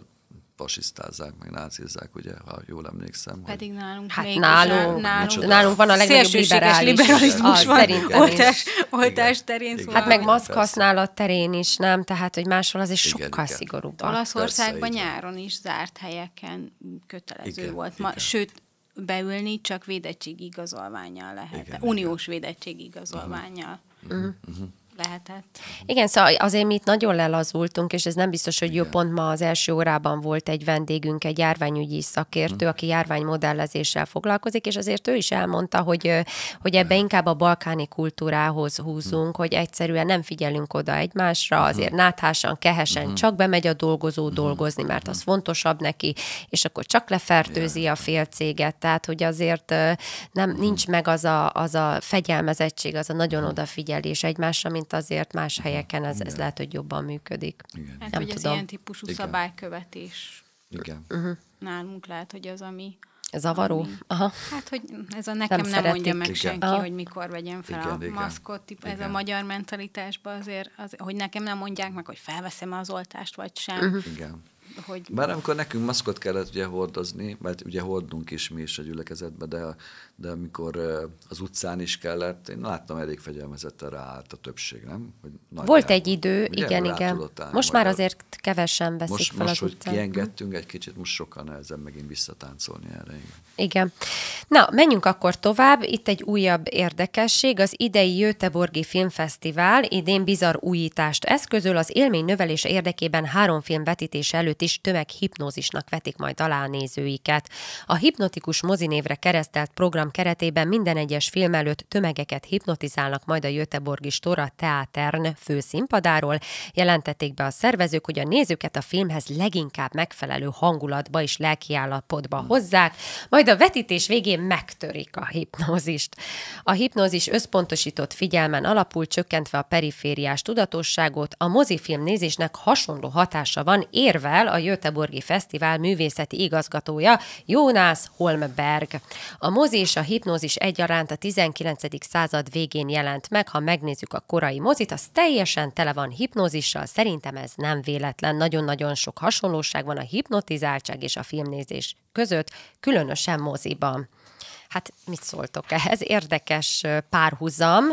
S3: fasisztázzák, meg nácizzák, ugye, ha jól emlékszem. Pedig hogy... nálunk hát még nálunk, nálunk,
S1: nálunk van a legnagyobb liberális. liberalizmus van szerintem oltás, is.
S2: oltás terén. Igen. Hát meg szóval- maszk használat
S1: terén is, nem? Tehát, hogy máshol azért igen, sokkal igen. szigorúbb. Olaszországban
S2: nyáron is zárt helyeken kötelező igen, volt. Ma, igen. Sőt, beülni csak védettségigazolványjal lehet. Igen, Uniós igen. Uh-huh. Uh-huh lehetett.
S1: Igen, szóval azért mi itt nagyon lelazultunk, és ez nem biztos, hogy jó pont ma az első órában volt egy vendégünk, egy járványügyi szakértő, mhm. aki járványmodellezéssel foglalkozik, és azért ő is elmondta, hogy, hogy ebbe inkább a balkáni kultúrához húzunk, mhm. hogy egyszerűen nem figyelünk oda egymásra, mhm. azért náthásan, kehesen csak bemegy a dolgozó dolgozni, mert az fontosabb neki, és akkor csak lefertőzi a fél céget, tehát hogy azért nem, nincs meg az a, az a fegyelmezettség, az a nagyon odafigyelés egymásra, mint itt azért más helyeken ez, ez lehet, hogy jobban működik. Igen. Hát, Nem hogy tudom. az ilyen típusú Igen.
S2: szabálykövetés Igen. Uh-huh. nálunk lehet, hogy az, ami Zavaró? Ami, Aha. Hát, hogy ez a nekem nem, nem mondja meg igen. senki, Aha. hogy mikor vegyem fel igen, a igen. maszkot. Tip, igen. Ez a magyar mentalitásban azért, az, hogy nekem nem mondják meg, hogy felveszem az oltást, vagy sem. Uh-huh. Igen. Hogy... Bár
S3: amikor nekünk maszkot kellett ugye hordozni, mert ugye hordunk is mi is a gyülekezetbe, de de amikor az utcán is kellett, én láttam elég fegyelmezetten ráállt a többség, nem? Hogy nagy Volt elmond. egy idő, Ugye, igen, igen. Most magyar. már
S1: azért kevesen veszik most, fel most, az hogy utcán.
S3: kiengedtünk egy kicsit, most sokan nehezebb megint visszatáncolni erre. Igen.
S1: igen. Na, menjünk akkor tovább. Itt egy újabb érdekesség. Az idei Jöteborgi Filmfesztivál idén bizarr újítást eszközöl. Az élmény növelése érdekében három film vetítés előtt is tömeghipnózisnak vetik majd alá a nézőiket. A hipnotikus mozinévre keresztelt program keretében minden egyes film előtt tömegeket hipnotizálnak majd a Göteborgi Stora Teatern főszínpadáról. Jelentették be a szervezők, hogy a nézőket a filmhez leginkább megfelelő hangulatba és lelkiállapotba hozzák, majd a vetítés végén megtörik a hipnózist. A hipnózis összpontosított figyelmen alapul csökkentve a perifériás tudatosságot, a mozifilm nézésnek hasonló hatása van, érvel a Göteborgi Fesztivál művészeti igazgatója Jónász Holmberg. A mozi és a a hipnózis egyaránt a 19. század végén jelent meg, ha megnézzük a korai mozit, az teljesen tele van hipnózissal, szerintem ez nem véletlen, nagyon-nagyon sok hasonlóság van a hipnotizáltság és a filmnézés között, különösen moziban. Hát mit szóltok ehhez? Érdekes párhuzam.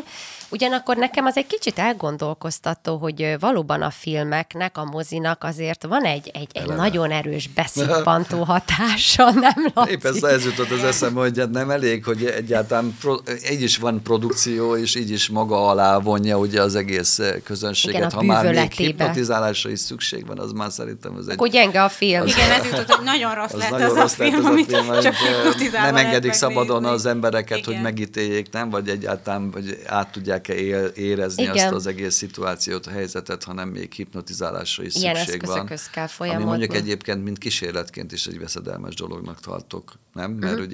S1: Ugyanakkor nekem az egy kicsit elgondolkoztató, hogy valóban a filmeknek, a mozinak azért van egy, egy, egy nagyon erős beszippantó
S3: hatása, [laughs] nem Laci? Épp ez, ez jutott az eszembe, hogy hát nem elég, hogy egyáltalán pro, így is van produkció, és így is maga alá vonja ugye az egész közönséget. Igen, ha már még hipnotizálásra is szükség van, az már szerintem az egy... Akkor
S1: gyenge a film. Igen, ez jutott, hogy nagyon rossz
S3: az lett nagyon az rossz a film, az a film, amit csak hipnotizálva Nem engedik szabad módon az embereket, igen. hogy megítéljék, nem? Vagy egyáltalán vagy át tudják-e érezni igen. azt az egész szituációt, a helyzetet, hanem még hipnotizálásra is Ilyen szükség van.
S1: kell Ami mondjuk
S3: egyébként, mint kísérletként is egy veszedelmes dolognak tartok, nem? Mert uh-huh.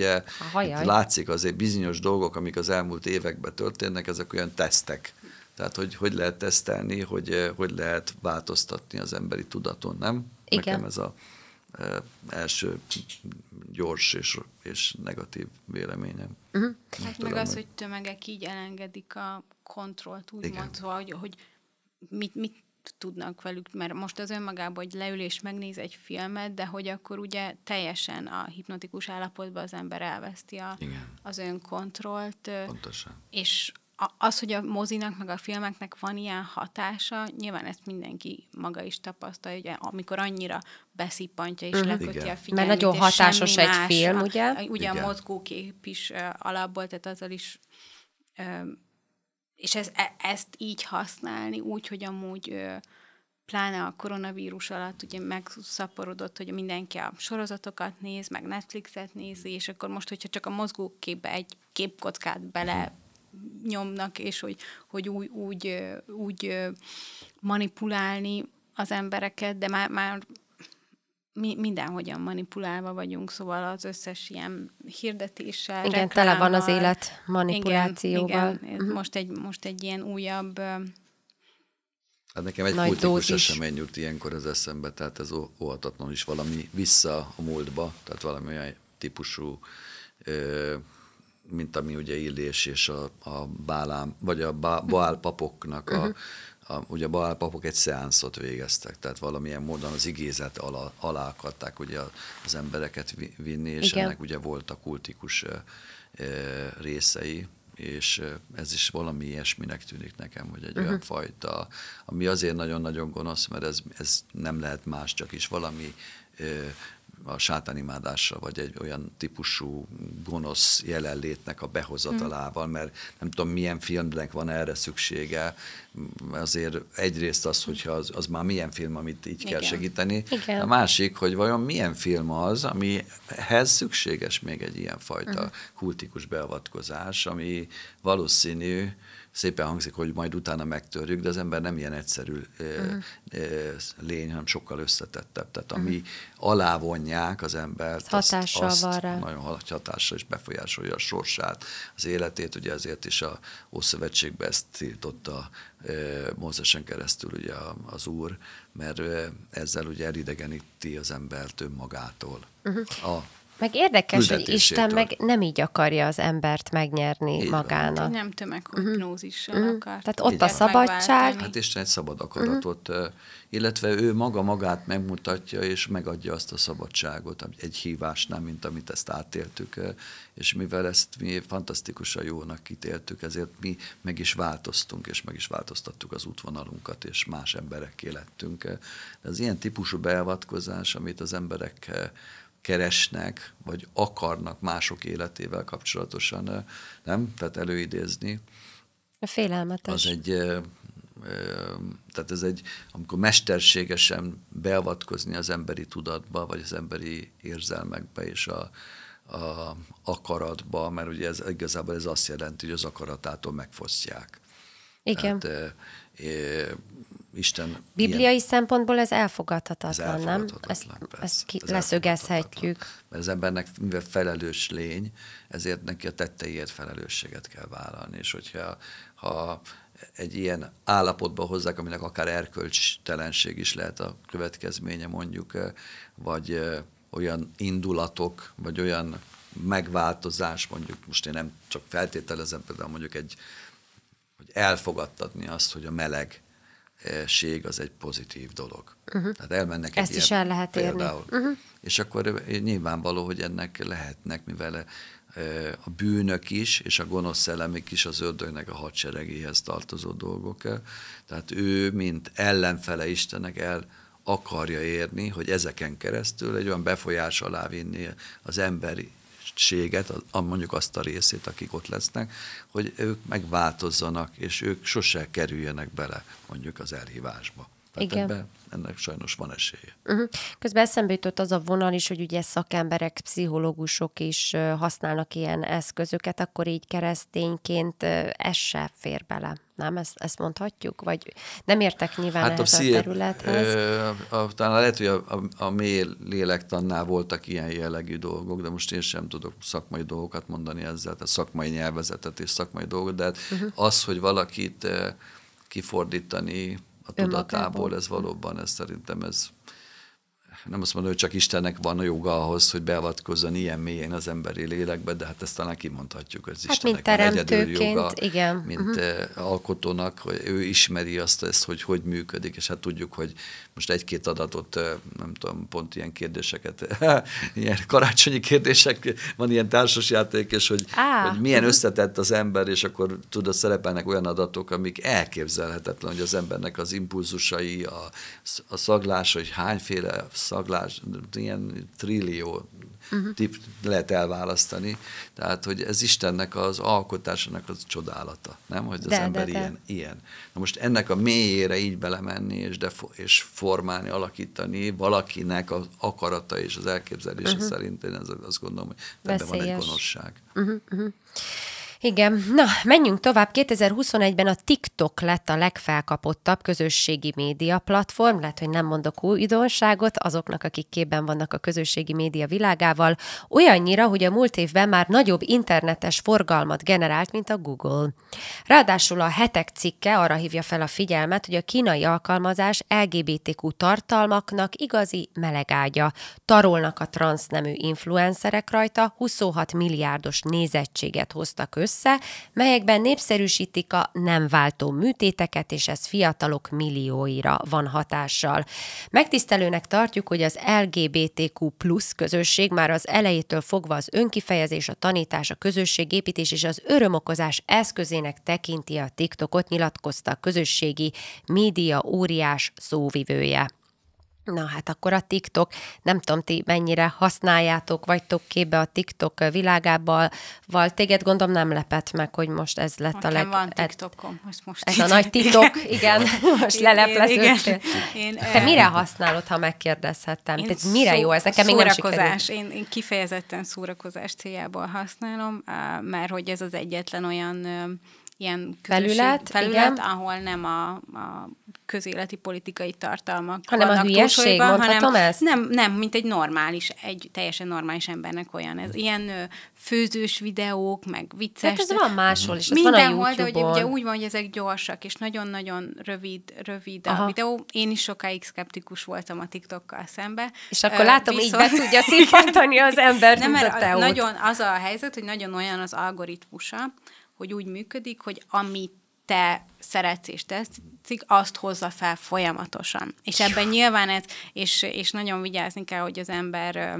S3: ugye látszik azért bizonyos dolgok, amik az elmúlt években történnek, ezek olyan tesztek. Tehát, hogy hogy lehet tesztelni, hogy eh, hogy lehet változtatni az emberi tudaton, nem? Igen. Nekem ez a első gyors és, és negatív véleményem. Uh-huh. Hát meg az,
S2: hogy tömegek így elengedik a kontrollt, úgymond, szóval, hogy, hogy mit, mit tudnak velük, mert most az önmagában, hogy leül és megnéz egy filmet, de hogy akkor ugye teljesen a hipnotikus állapotban az ember elveszti a, az önkontrollt. Pontosan. És az, hogy a mozinak, meg a filmeknek van ilyen hatása, nyilván ezt mindenki maga is tapasztalja, hogy amikor annyira beszippantja és mm. leköti igen. a figyelmet. Mert nagyon hatásos egy más, film, ugye? Ugye igen. a mozgókép is uh, alapból, tehát azzal is uh, és ez, e, ezt így használni úgy, hogy amúgy uh, pláne a koronavírus alatt ugye megszaporodott, hogy mindenki a sorozatokat néz, meg Netflixet nézi, és akkor most, hogyha csak a mozgóképbe egy képkockát bele mhm. nyomnak, és hogy, hogy úgy, úgy, úgy manipulálni az embereket, de már, már mi mindenhogyan manipulálva vagyunk, szóval az összes ilyen hirdetéssel, Igen, reklámmal, tele van az élet manipulációval. Igen, igen. Uh-huh. Most, egy, most egy ilyen újabb
S3: Hát nekem egy kultikus esemény jut ilyenkor az eszembe, tehát ez óhatatlan is valami vissza a múltba, tehát valami olyan típusú, mint ami ugye Illés és a, a bálám, vagy a bál papoknak a, uh-huh a, ugye a papok egy szeánszot végeztek, tehát valamilyen módon az igézet alá, alá akarták ugye az embereket vinni, és Igen. ennek ugye voltak kultikus részei, és ez is valami ilyesminek tűnik nekem, hogy egy uh-huh. olyan mhm. fajta, ami azért nagyon-nagyon gonosz, mert ez, ez nem lehet más, csak is valami a sátánimádásra, vagy egy olyan típusú gonosz jelenlétnek a behozatalával, mert nem tudom, milyen filmnek van erre szüksége. Azért egyrészt az, hogyha az, az már milyen film, amit így Igen. kell segíteni. Igen. A másik, hogy vajon milyen film az, amihez szükséges még egy ilyen uh-huh. Mhm. kultikus beavatkozás, ami valószínű, szépen hangzik, hogy majd utána megtörjük, de az ember nem ilyen egyszerű uh-huh. lény, hanem sokkal összetettebb. Tehát uh-huh. ami alávonják az embert, az azt, azt rá. nagyon hatással és befolyásolja a sorsát, az életét, ugye ezért is a Ószövetségbe ezt tiltotta Mózesen keresztül ugye az úr, mert ezzel ugye elidegeníti az embert önmagától. Uh-huh. A
S2: meg
S1: érdekes, hogy Isten meg nem így akarja az embert megnyerni így magának. Van.
S3: Nem
S2: tömeghipnózissal uh-huh. Mhm. akar.
S1: Tehát ott
S3: így a szabadság. Hát Isten egy szabad akaratot, uh-huh. illetve ő maga magát megmutatja, és megadja azt a szabadságot egy hívásnál, mint amit ezt átéltük. És mivel ezt mi fantasztikusan jónak kitéltük, ezért mi meg is változtunk, és meg is változtattuk az útvonalunkat, és más emberekké lettünk. De az ilyen típusú beavatkozás, amit az emberek keresnek, vagy akarnak mások életével kapcsolatosan, nem? Tehát előidézni.
S1: A félelmetes. Az
S3: egy, tehát ez egy, amikor mesterségesen beavatkozni az emberi tudatba, vagy az emberi érzelmekbe és a, a akaratba, mert ugye ez igazából ez azt jelenti, hogy az akaratától megfosztják. Igen. Tehát, Isten... Bibliai
S1: ilyen, szempontból ez elfogadhatatlan, ez elfogadhatatlan nem? Ezt, ezt ki, ez leszögezhetjük.
S3: Mert az embernek, mivel felelős lény, ezért neki a tetteiért felelősséget kell vállalni, és hogyha ha egy ilyen állapotba hozzák, aminek akár erkölcstelenség is lehet a következménye mondjuk, eh, vagy eh, olyan indulatok, vagy olyan megváltozás, mondjuk most én nem csak feltételezem, például mondjuk egy, hogy elfogadtatni azt, hogy a meleg ség az egy pozitív dolog. Uh-huh. Tehát elmennek Ezt egy is ilyen, el lehet például. érni. Uh-huh. És akkor nyilvánvaló, hogy ennek lehetnek, mivel a bűnök is, és a gonosz szellemek is az ördögnek a hadseregéhez tartozó dolgok. Tehát ő, mint ellenfele Istennek el akarja érni, hogy ezeken keresztül egy olyan befolyás alá vinni az emberi közönséget, a, mondjuk azt a részét, akik ott lesznek, hogy ők megváltozzanak, és ők sose kerüljenek bele mondjuk az elhívásba. Tehát Igen. Ebbe, ennek sajnos van esélye.
S1: Uh-huh. Közben eszembe jutott az a vonal is, hogy ugye szakemberek, pszichológusok is használnak ilyen eszközöket, akkor így keresztényként ez se fér bele. Nem? Ezt, ezt mondhatjuk? Vagy nem értek nyilván hát ehhez pszichi- a területhez?
S3: Ö, a, talán lehet, hogy a, a, a mély lélektannál voltak ilyen jellegű dolgok, de most én sem tudok szakmai dolgokat mondani ezzel, tehát szakmai nyelvezetet és szakmai dolgot, de hát uh-huh. az, hogy valakit kifordítani a tudatából, ez valóban, ez szerintem ez nem azt mondom, hogy csak Istennek van a joga ahhoz, hogy beavatkozzon ilyen mélyén az emberi lélekbe, de hát ezt talán kimondhatjuk, az hát Istennek mint teremtőként, joga, igen. mint uh-huh. alkotónak, hogy ő ismeri azt, ezt, hogy hogy működik, és hát tudjuk, hogy most egy-két adatot, eh, nem tudom, pont ilyen kérdéseket, [laughs] ilyen karácsonyi kérdések, van ilyen társasjáték, és hogy, Á, hogy milyen uh-huh. összetett az ember, és akkor tudod, szerepelnek olyan adatok, amik elképzelhetetlen, hogy az embernek az impulzusai, a, a szaglás, hogy hányféle szaglás, ilyen trillió uh-huh. Mhm. tip lehet elválasztani. Tehát, hogy ez Istennek az alkotásának az csodálata, nem? Hogy az de, ember de, de. ilyen. ilyen. Na most ennek a mélyére így belemenni, és, de, és formálni, alakítani valakinek az akarata és az elképzelése uh-huh. szerint, én az, azt gondolom, hogy ebben van egy gonoszság.
S1: Uh-huh. Uh-huh. Igen, na, menjünk tovább. 2021-ben a TikTok lett a legfelkapottabb közösségi média platform. Lehet, hogy nem mondok újdonságot azoknak, akik képben vannak a közösségi média világával, olyannyira, hogy a múlt évben már nagyobb internetes forgalmat generált, mint a Google. Ráadásul a hetek cikke arra hívja fel a figyelmet, hogy a kínai alkalmazás LGBTQ tartalmaknak igazi melegágya. Tarolnak a transznemű influencerek rajta, 26 milliárdos nézettséget hoztak össze, össze, melyekben népszerűsítik a nem váltó műtéteket, és ez fiatalok millióira van hatással. Megtisztelőnek tartjuk, hogy az LGBTQ plusz közösség már az elejétől fogva az önkifejezés, a tanítás, a közösségépítés és az örömokozás eszközének tekinti a TikTokot, nyilatkozta a közösségi média óriás szóvivője. Na hát akkor a TikTok, nem tudom ti mennyire használjátok, vagytok képbe a TikTok világában, val téged gondolom nem lepett meg, hogy most ez lett Nekem a leg... van
S2: TikTokom, most, most Ez így. a
S1: nagy TikTok, [laughs]
S2: igen, igen most lelepleződtél. Te mire
S1: használod, ha megkérdezhettem? Én Tehát mire szó, jó ez? Nekem szórakozás.
S2: Én, én kifejezetten szórakozás céljából használom, mert hogy ez az egyetlen olyan ilyen felület, felület igen. ahol nem a, a közéleti politikai tartalmak hanem a hülyesség, hanem, ezt? Nem, nem, mint egy normális, egy teljesen normális embernek olyan. Ez ilyen főzős videók, meg vicces. Hát ez van máshol is, ez Mindenhol, van a de hogy ugye úgy van, hogy ezek gyorsak, és nagyon-nagyon rövid, rövid Aha. a videó. Én is sokáig szkeptikus voltam a TikTokkal szembe. És akkor ö, látom, viszont... így be tudja [laughs] szipantani az ember. Nem, mert a, nagyon az a helyzet, hogy nagyon olyan az algoritmusa, hogy úgy működik, hogy amit te szeretsz és tetszik, azt hozza fel folyamatosan. És ebben nyilván ez, és, és nagyon vigyázni kell, hogy az ember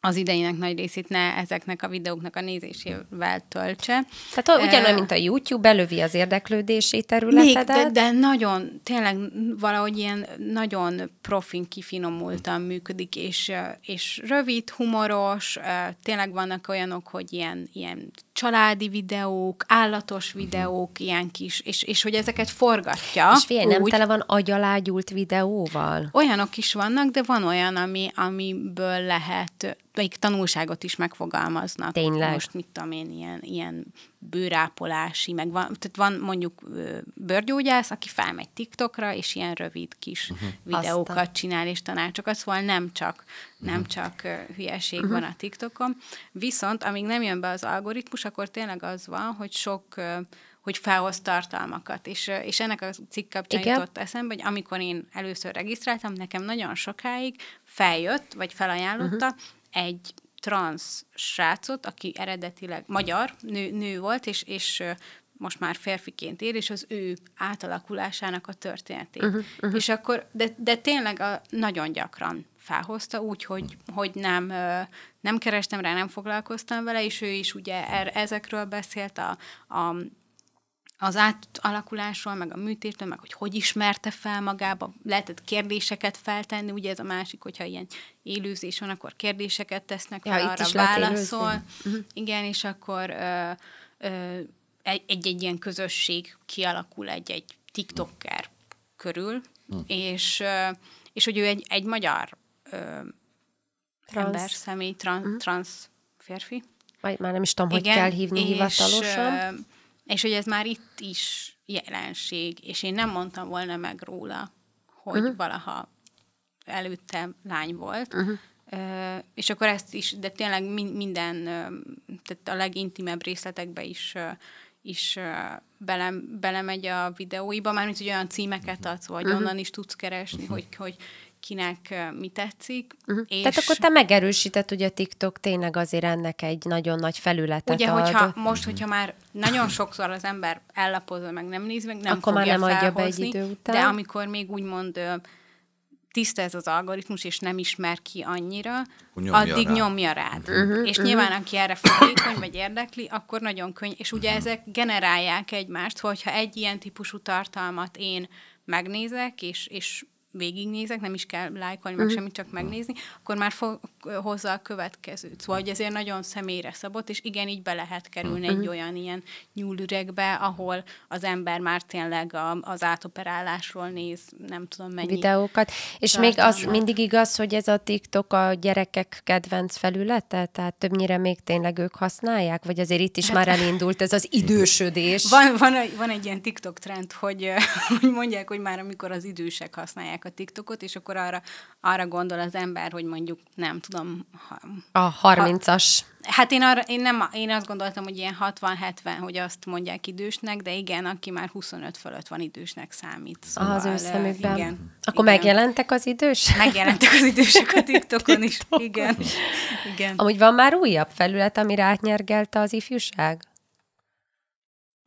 S2: az idejének nagy részét ne ezeknek a videóknak a nézésével töltse. Tehát ugyanolyan, mint
S1: a YouTube, belövi az érdeklődési területedet. Még, de,
S2: de nagyon, tényleg valahogy ilyen nagyon profin kifinomultan működik, és, és rövid, humoros, tényleg vannak olyanok, hogy ilyen, ilyen családi videók, állatos mhm. videók, ilyen kis, és, és hogy ezeket forgatja. És fél, nem tele van agyalágyult videóval? Olyanok is vannak, de van olyan, ami, amiből lehet még tanulságot is megfogalmaznak. Tényleg. Most mit tudom én, ilyen, ilyen bőrápolási, meg van, tehát van mondjuk bőrgyógyász, aki felmegy TikTokra, és ilyen rövid kis uh-huh. videókat Aztán. csinál, és tanácsokat, szóval nem csak, nem uh-huh. csak hülyeség uh-huh. van a TikTokon. Viszont, amíg nem jön be az algoritmus, akkor tényleg az van, hogy sok hogy felhoz tartalmakat. És, és ennek a cikk kapcsán Igen. jutott eszembe, hogy amikor én először regisztráltam, nekem nagyon sokáig feljött, vagy felajánlotta, uh-huh egy trans srácot, aki eredetileg magyar, nő, nő volt, és, és most már férfiként él, és az ő átalakulásának a történetét. Uh-huh, uh-huh. És akkor, de, de tényleg a, nagyon gyakran felhozta, úgy, hogy, hogy nem, nem kerestem rá, nem foglalkoztam vele, és ő is ugye er, ezekről beszélt, a, a az átalakulásról, meg a műtétről, meg hogy hogy ismerte fel magába, lehetett kérdéseket feltenni, ugye ez a másik, hogyha ilyen élőzés van, akkor kérdéseket tesznek ja, arra válaszol. Uh-huh. Igen, és akkor egy-egy ilyen közösség kialakul egy-egy tiktoker körül, uh-huh. és, és hogy ő egy, egy magyar ö, trans. ember, személy, tran, uh-huh. trans férfi.
S1: Vagy már nem is tudom, Igen, hogy kell hívni és, hivatalosan. Ö,
S2: és hogy ez már itt is jelenség, és én nem mondtam volna meg róla, hogy uh-huh. valaha előtte lány volt, uh-huh. Uh, és akkor ezt is, de tényleg minden, uh, tehát a legintimebb részletekbe is, uh, is bele, belemegy a videóiba, mármint, hogy olyan címeket mhm. adsz, vagy uh-huh. onnan is tudsz keresni, uh-huh. hogy, hogy kinek mi tetszik. Uh-huh. És Tehát akkor te
S1: megerősített, hogy a TikTok tényleg azért ennek egy nagyon nagy felületet Ugye, ad. hogyha most, hogyha
S2: már nagyon sokszor az ember ellapozza, meg nem néz meg, nem akkor fogja már nem adja be egy idő után. De amikor még úgymond tiszta ez az algoritmus, és nem ismer ki annyira, nyomja addig rá. nyomja rád. Uh-huh, és uh-huh. nyilván, aki erre fogékony vagy érdekli, akkor nagyon könnyű. És ugye uh-huh. ezek generálják egymást, hogyha egy ilyen típusú tartalmat én megnézek, és, és végignézek, nem is kell lájkolni, meg mhm. semmit, csak megnézni, akkor már fog hozzá a következőt. Szóval, hogy ezért nagyon személyre szabott, és igen, így be lehet kerülni egy mhm. olyan ilyen nyúlüregbe, ahol az ember már tényleg a, az átoperálásról néz, nem tudom mennyi. Videókat. És tartalmat. még az mindig
S1: igaz, hogy ez a TikTok a gyerekek kedvenc felülete? Tehát többnyire még tényleg ők használják? Vagy azért itt is hát, már elindult ez az idősödés? Van, van,
S2: van egy ilyen TikTok trend, hogy, [laughs] hogy mondják, hogy már amikor az idősek használják, használják a TikTokot, és akkor arra, arra gondol az ember, hogy mondjuk nem tudom. Ha,
S1: a 30-as.
S2: Ha, hát én, arra, én, nem, én azt gondoltam, hogy ilyen 60-70, hogy azt mondják idősnek, de igen, aki már 25 fölött van idősnek számít. Szóval, az ő szóval, szemükben. Igen,
S1: akkor igen. megjelentek az idős? Megjelentek az
S2: idősek a TikTokon is. [laughs] TikTokon. Igen. igen.
S1: Amúgy van már újabb felület, amire átnyergelte az ifjúság?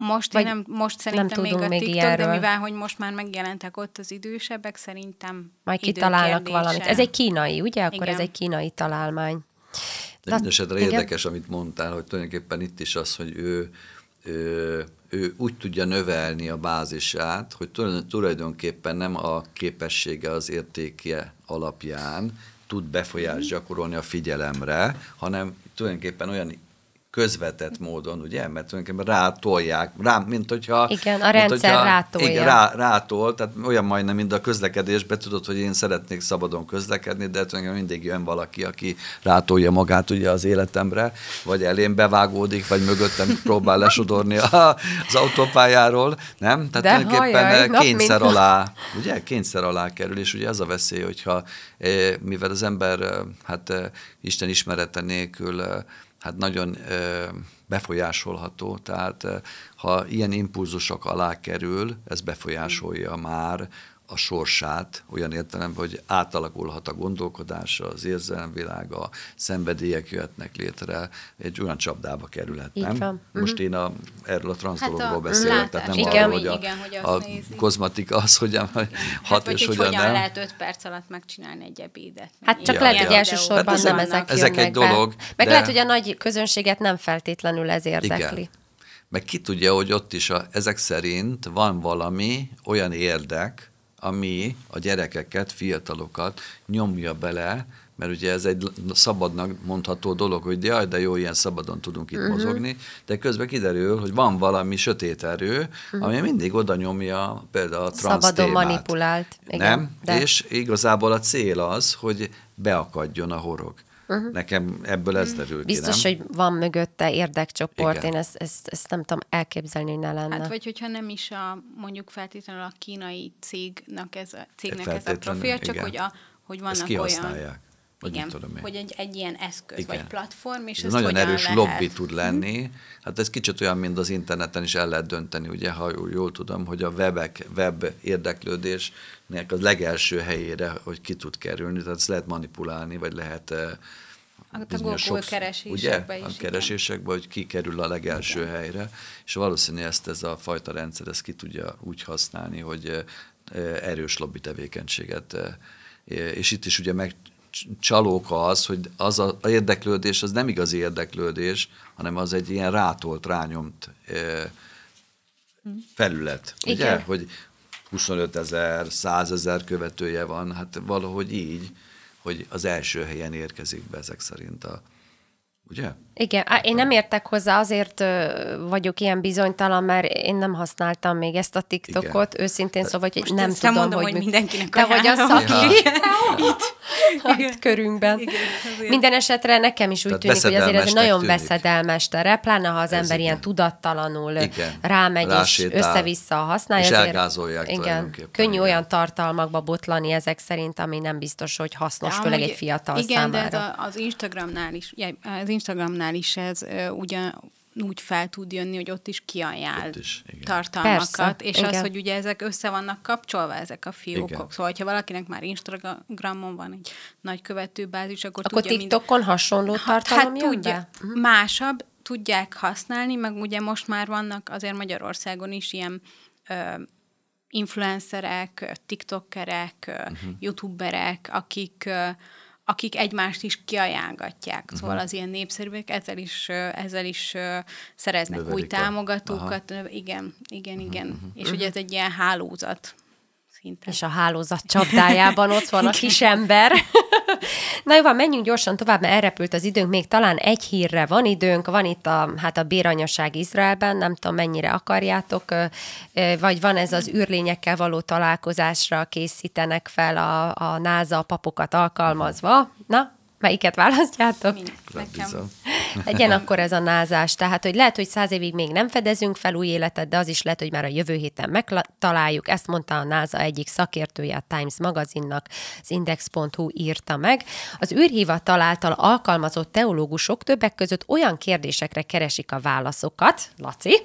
S1: Most, én nem, most szerintem nem tudunk még a TikTok, még de
S2: mivel, hogy most már megjelentek ott az idősebbek, szerintem Majd kitalálnak valamit. Ez egy kínai,
S1: ugye? Akkor Igen. ez egy kínai találmány. De mindesetre érdekes,
S3: amit mondtál, hogy tulajdonképpen itt is az, hogy ő, ő, ő úgy tudja növelni a bázisát, hogy tulajdonképpen nem a képessége az értéke alapján tud befolyást mhm. gyakorolni a figyelemre, hanem tulajdonképpen olyan közvetett módon, ugye? Mert tulajdonképpen rátolják, rá, mint hogyha... Igen, a rendszer hogyha, rátolja. Igen, rá, rátol, tehát olyan majdnem, mint a közlekedésben, tudod, hogy én szeretnék szabadon közlekedni, de tulajdonképpen mindig jön valaki, aki rátolja magát ugye az életemre, vagy elém bevágódik, vagy mögöttem próbál [laughs] lesodorni a, az autópályáról, nem? Tehát de tulajdonképpen hajaj, kényszer alá, ugye? Kényszer alá kerül, és ugye ez a veszély, hogyha eh, mivel az ember eh, hát eh, Isten ismerete nélkül hát nagyon befolyásolható, tehát ha ilyen impulzusok alá kerül, ez befolyásolja már a sorsát, olyan értelemben, hogy átalakulhat a gondolkodása, az érzelemvilága, a szenvedélyek jöhetnek létre, egy olyan csapdába kerülhet, nem? Most uh-huh. én a, erről a transzologról hát beszélek, látás. tehát nem igen, arról, hogy a, igen, hogy a kozmatika az hogyan hát, hat hát, és hogy hogyan, hogyan nem. lehet
S2: öt perc alatt megcsinálni egy ebédet. Hát csak ja, lehet, ja. hogy hát elsősorban hát nem
S3: ezek Ezek egy dolog. Be. Meg de... lehet, hogy
S1: a nagy közönséget nem feltétlenül ez érdekli. Igen.
S3: Meg ki tudja, hogy ott is a, ezek szerint van valami olyan érdek, ami a gyerekeket, fiatalokat nyomja bele, mert ugye ez egy szabadnak mondható dolog, hogy jaj, de jó, ilyen szabadon tudunk itt uh-huh. mozogni, de közben kiderül, hogy van valami sötét erő, uh-huh. ami mindig oda nyomja például a transz Szabadon témát. manipulált. Igen, Nem? De. És igazából a cél az, hogy beakadjon a horog. Uh-huh. Nekem ebből ez derült Biztos, nem?
S1: hogy van mögötte érdekcsoport, Igen. én ezt, ezt, ezt nem tudom elképzelni, hogy ne lenne. Hát
S3: vagy hogyha nem is a,
S2: mondjuk feltétlenül a kínai cégnek ez a, cégnek ez a profil, csak Igen. hogy, a, hogy vannak ezt olyan...
S3: Vagy Igen, tudom én. hogy
S2: egy, egy ilyen eszköz Igen. vagy platform, és ez, ez nagyon erős lehet? lobby tud
S3: mhm. lenni. Hát ez kicsit olyan, mint az interneten is el lehet dönteni, ugye, ha jól, jól tudom, hogy a webek, web érdeklődésnek az legelső helyére, hogy ki tud kerülni, tehát ezt lehet manipulálni, vagy lehet eh,
S2: a Google sokszor, keresésekbe ugye? is. A
S3: keresésekbe, hogy ki kerül a legelső igen. helyre, és valószínűleg ezt ez a fajta rendszer ezt ki tudja úgy használni, hogy eh, erős lobby tevékenységet eh, és itt is ugye meg, csalóka az, hogy az a, a érdeklődés az nem igazi érdeklődés, hanem az egy ilyen rátolt, rányomt ö, felület. Igen. Ugye? Hogy 25 ezer, 100 ezer követője van, hát valahogy így, hogy az első helyen érkezik be ezek szerint a, Ugye?
S1: Igen, én nem értek hozzá, azért vagyok ilyen bizonytalan, mert én nem használtam még ezt a TikTokot, Igen. őszintén szóval, hogy Most nem tudom, mondom, hogy, hogy
S2: mindenkinek Te vagy a szaki [laughs] itt,
S1: itt körünkben. Igen, Minden esetre nekem is úgy Tehát tűnik, hogy azért ez egy nagyon tűnik. veszedelmes terep, pláne ha az ez ember igen. ilyen tudattalanul igen.
S3: rámegy, Rásétál, és össze-vissza használja. És elgázolják igen, Könnyű
S1: igen. olyan tartalmakba botlani ezek szerint, ami nem biztos, hogy hasznos, főleg egy fiatal számára. Igen, de
S2: az Instagramnál is, az Instagramnál is ez ugyan, úgy fel tud jönni, hogy ott is kiajánl ott is, igen. tartalmakat, Persze, és igen. az, hogy ugye ezek össze vannak kapcsolva, ezek a fiókok. Igen. Szóval, ha valakinek már Instagramon van egy nagy követőbázis, akkor, akkor tudja TikTokon
S1: mind... hasonló tartalom hát, jön tudja, be?
S2: Mhm. másabb, tudják használni, meg ugye most már vannak azért Magyarországon is ilyen ö, influencerek, tiktokerek, uh-huh. youtuberek, akik ö, akik egymást is kiajángatják. Uh-huh. Szóval az ilyen népszerűek ezzel is, ezzel is szereznek Bövelik új támogatókat. Aha. Igen, igen, mhm, igen. Uh-huh. És ugye ez egy ilyen hálózat
S1: szinten. És a hálózat csapdájában ott van a
S2: kisember. [laughs]
S1: Na jó, van, menjünk gyorsan tovább, mert elrepült az időnk, még talán egy hírre van időnk, van itt a, hát a béranyaság Izraelben, nem tudom mennyire akarjátok, vagy van ez az űrlényekkel való találkozásra készítenek fel a, a NASA papokat alkalmazva. Na, Melyiket választjátok? Nekem. [laughs] Legyen akkor ez a názás. Tehát, hogy lehet, hogy száz évig még nem fedezünk fel új életet, de az is lehet, hogy már a jövő héten megtaláljuk. Ezt mondta a NASA egyik szakértője a Times magazinnak, az Index.hu írta meg. Az űrhivatal által alkalmazott teológusok többek között olyan kérdésekre keresik a válaszokat, Laci,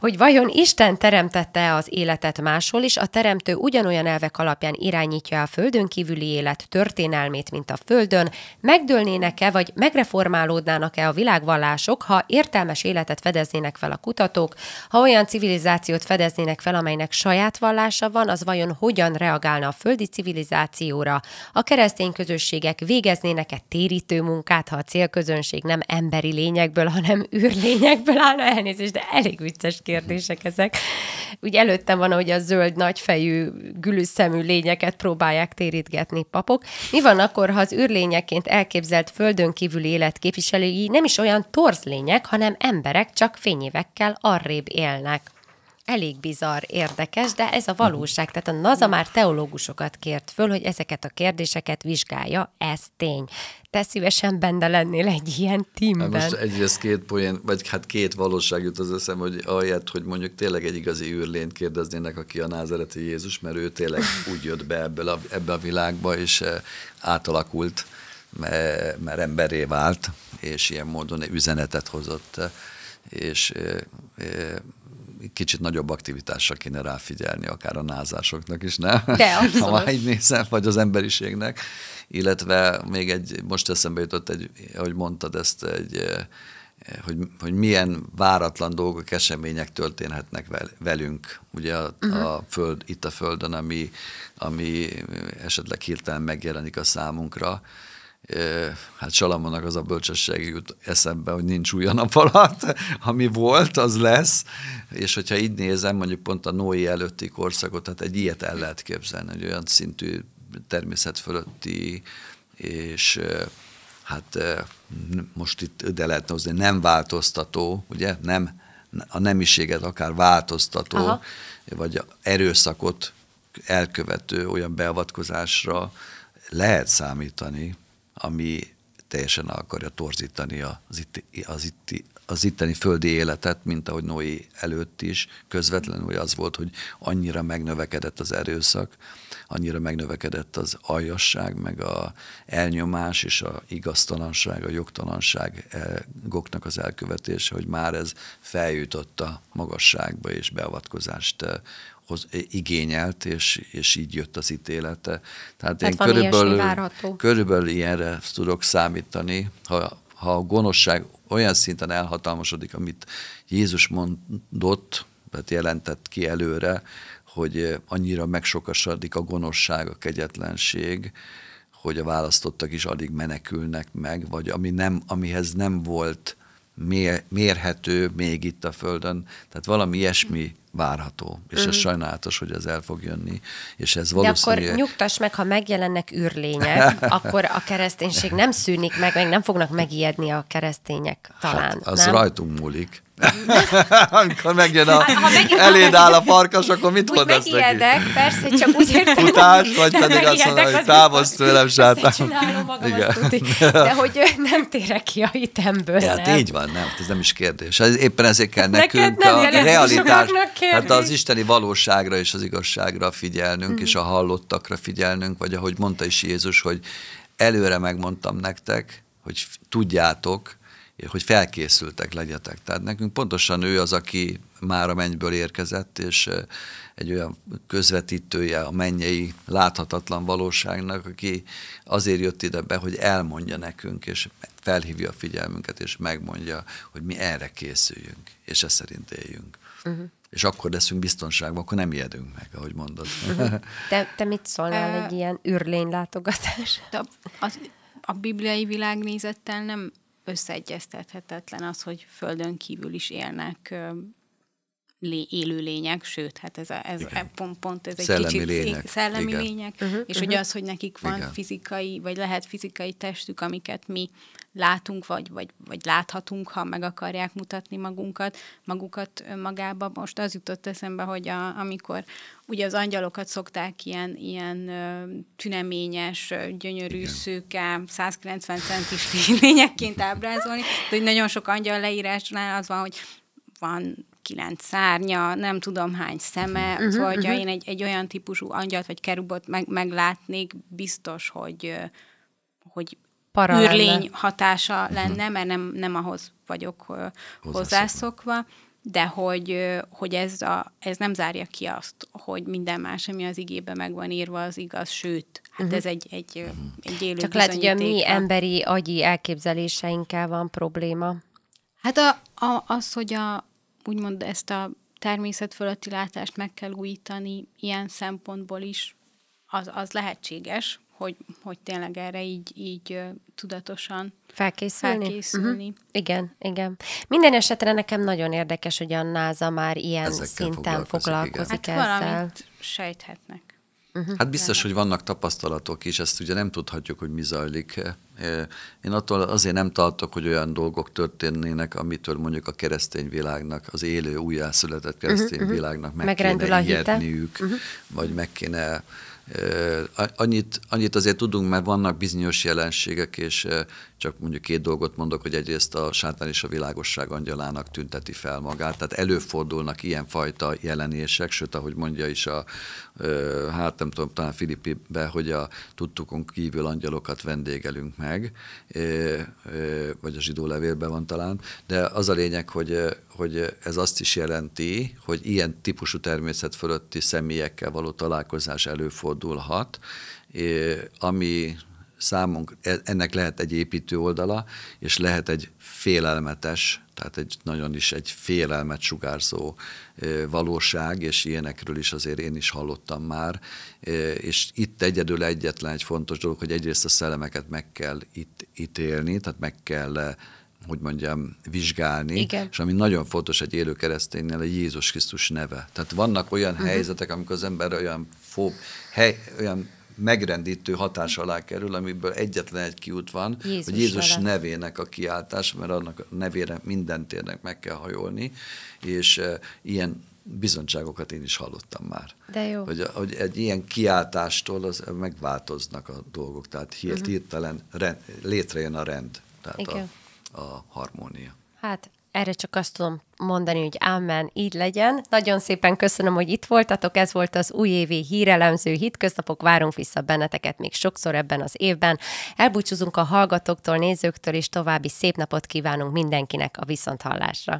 S1: hogy vajon Isten teremtette az életet máshol is, a teremtő ugyanolyan elvek alapján irányítja a földön kívüli élet történelmét, mint a földön, meg Megdőlnének-e vagy megreformálódnának-e a világvallások, ha értelmes életet fedeznének fel a kutatók, ha olyan civilizációt fedeznének fel, amelynek saját vallása van, az vajon hogyan reagálna a földi civilizációra? A keresztény közösségek végeznének-e térítő munkát, ha a célközönség nem emberi lényekből, hanem űrlényekből állna elnézést, de elég vicces kérdések ezek. Úgy előttem van, hogy a zöld nagyfejű, gülüsszemű lényeket próbálják térítgetni papok. Mi van akkor, ha az űrlényeként el elképzelt földön kívüli élet képviselői nem is olyan torz lények, hanem emberek csak fényévekkel arrébb élnek. Elég bizarr, érdekes, de ez a valóság. Tehát a NASA már teológusokat kért föl, hogy ezeket a kérdéseket vizsgálja, ez tény. Te szívesen benne lennél egy ilyen hát tímben. most
S3: egyrészt két poén, vagy hát két valóság jut az eszem, hogy ahelyett, hogy mondjuk tényleg egy igazi űrlényt kérdeznének, aki a názereti Jézus, mert ő tényleg úgy jött be ebből a, ebbe a világba, és eh, átalakult mert emberé vált, és ilyen módon egy üzenetet hozott, és kicsit nagyobb aktivitásra kéne ráfigyelni, akár a názásoknak is, nem? De, [laughs] ha már így nézel, vagy az emberiségnek. Illetve még egy, most eszembe jutott egy, ahogy mondtad ezt, egy, hogy, hogy milyen váratlan dolgok, események történhetnek velünk, ugye a, uh-huh. a mhm. föld, itt a Földön, ami, ami esetleg hirtelen megjelenik a számunkra, hát Salamonnak az a bölcsesség jut eszembe, hogy nincs új a nap alatt, ami volt, az lesz, és hogyha így nézem, mondjuk pont a Noé előtti korszakot, tehát egy ilyet el lehet képzelni, hogy olyan szintű természet fölötti, és hát most itt de lehetne hozni, nem változtató, ugye, nem, a nemiséget akár változtató, Aha. vagy erőszakot elkövető olyan beavatkozásra lehet számítani, ami teljesen akarja torzítani az, itt, az, itt, az itteni földi életet, mint ahogy Noé előtt is, közvetlenül az volt, hogy annyira megnövekedett az erőszak, annyira megnövekedett az aljasság, meg a elnyomás és a igaztalanság, a eh, goknak az elkövetése, hogy már ez feljutott a magasságba, és beavatkozást eh, hoz, eh, igényelt, és, és így jött az ítélete. Tehát, Tehát én körülbelül, körülbelül ilyenre tudok számítani, ha, ha a gonoszság olyan szinten elhatalmasodik, amit Jézus mondott, tehát jelentett ki előre, hogy eh, annyira megsokasodik a gonoszság, a kegyetlenség, hogy a választottak is addig menekülnek meg, vagy ami nem, amihez nem volt mérhető még itt a Földön. Tehát valami ilyesmi várható, és mm. ez mhm. sajnálatos, hogy ez el fog jönni, és ez valószínűleg... De akkor
S1: nyugtass meg, ha megjelennek űrlények, [laughs] akkor a kereszténység nem szűnik meg, meg nem fognak megijedni a keresztények talán, hát, az nem?
S3: rajtunk múlik. [laughs] Amikor megjön a, ha eléd áll a farkas, akkor mit mondasz neki? Megijedek,
S2: persze, csak úgy értem. Futás, vagy pedig azt mondod, hogy
S3: távozz tőlem, sátán. magam, de
S1: hogy nem térek ki a hitemből. Hát nem. így
S3: van, nem, hát ez nem is kérdés. Ez, éppen ezért kell nekünk a realitás, hát az isteni valóságra és az igazságra figyelnünk, mm-hmm. és a hallottakra figyelnünk, vagy ahogy mondta is Jézus, hogy előre megmondtam nektek, hogy tudjátok, hogy felkészültek legyetek. Tehát nekünk pontosan ő az, aki már a mennyből érkezett, és egy olyan közvetítője a mennyei láthatatlan valóságnak, aki azért jött ide be, hogy elmondja nekünk, és felhívja a figyelmünket, és megmondja, hogy mi erre készüljünk, és ezt szerint éljünk. Uh-huh. És akkor leszünk biztonságban, akkor nem ijedünk meg, ahogy mondod. Uh-huh.
S1: [laughs] Te, te mit
S2: szólnál uh, egy
S1: ilyen űrlénylátogatás?
S2: látogatás? A, a bibliai világnézettel nem összeegyeztethetetlen az, hogy földön kívül is élnek élő lények, sőt, hát ez, a, ez Igen. pont, pont ez egy szellemi kicsit lények. szellemi Igen. lények, uh-huh, és uh-huh. hogy mhm. az, hogy nekik van Igen. fizikai, vagy lehet fizikai testük, amiket mi látunk, vagy, vagy, vagy láthatunk, ha meg akarják mutatni magunkat, magukat magába. Most az jutott eszembe, hogy a, amikor ugye az angyalokat szokták ilyen, ilyen tüneményes, gyönyörű, Igen. szőke, 190 centis [laughs] lényekként ábrázolni, de hogy nagyon sok angyal leírásnál az van, hogy van kilenc szárnya, nem tudom hány szeme, uh-huh, szóval, uh-huh. én egy, egy olyan típusú angyalt vagy kerubot meg, meglátnék, biztos, hogy hogy
S3: Paralel. űrlény
S2: hatása lenne, mert nem, nem ahhoz vagyok hozzászokva. hozzászokva de hogy, hogy ez, a, ez nem zárja ki azt, hogy minden más, ami az igébe meg van írva, az igaz, sőt, hát uh-huh. ez egy, egy, egy élő Csak lehet, hogy a mi emberi
S1: agyi elképzeléseinkkel van probléma.
S2: Hát a, a, az, hogy a, úgymond ezt a természet fölötti látást meg kell újítani ilyen szempontból is, az, az lehetséges, hogy, hogy tényleg erre így, így tudatosan felkészülni. felkészülni. Uh-huh.
S1: Igen, igen. Minden esetre nekem nagyon érdekes, hogy a NASA már ilyen Ezekkel szinten foglalkozik, foglalkozik hát ezzel. Valamit
S2: sejthetnek. Uh-huh. Hát biztos,
S3: hogy vannak tapasztalatok is, ezt ugye nem tudhatjuk, hogy mi zajlik. E, én attól azért nem tartok, hogy olyan dolgok történnének, amitől mondjuk a keresztény világnak, az élő, újjászületett uh-huh, keresztény uh-huh. világnak meg Megrendül kéne ijedniük, uh-huh. vagy meg kéne e, Annyit, annyit azért tudunk, mert vannak bizonyos jelenségek, és e, csak mondjuk két dolgot mondok, hogy egyrészt a sátán és a világosság angyalának tünteti fel magát, tehát előfordulnak ilyenfajta jelenések, sőt, ahogy mondja is a, hát nem tudom, talán Filippibe, hogy a tudtukon kívül angyalokat vendégelünk meg, vagy a zsidó levélben van talán, de az a lényeg, hogy, hogy ez azt is jelenti, hogy ilyen típusú természet fölötti személyekkel való találkozás előfordulhat, ami számunk, e-, ennek lehet egy építő oldala, és lehet egy félelmetes tehát egy nagyon is egy félelmet sugárzó valóság, és ilyenekről is azért én is hallottam már. És itt egyedül egyetlen egy fontos dolog, hogy egyrészt a szellemeket meg kell itt ítélni, tehát meg kell hogy mondjam, vizsgálni, Igen. és ami nagyon fontos egy élő kereszténynél, a Jézus Krisztus neve. Tehát vannak olyan uh-huh. helyzetek, amikor az ember olyan, fó, hely, olyan megrendítő hatás alá kerül, amiből egyetlen egy kiút van, Jézus hogy Jézus vele. nevének a kiáltás, mert annak a nevére minden térnek meg kell hajolni, és eh, ilyen bizonyságokat én is hallottam már. De jó. Hogy, hogy egy ilyen kiáltástól az megváltoznak a dolgok, tehát mhm. hirtelen uh-huh. létrejön a rend, tehát a, a harmónia.
S1: Hát erre csak azt tudom mondani, hogy ámen, így legyen. Nagyon szépen köszönöm, hogy itt voltatok. Ez volt az újévi hírelemző hitköznapok. Várunk vissza benneteket még sokszor ebben az évben. Elbúcsúzunk a hallgatóktól, nézőktől, és további szép napot kívánunk mindenkinek a viszonthallásra.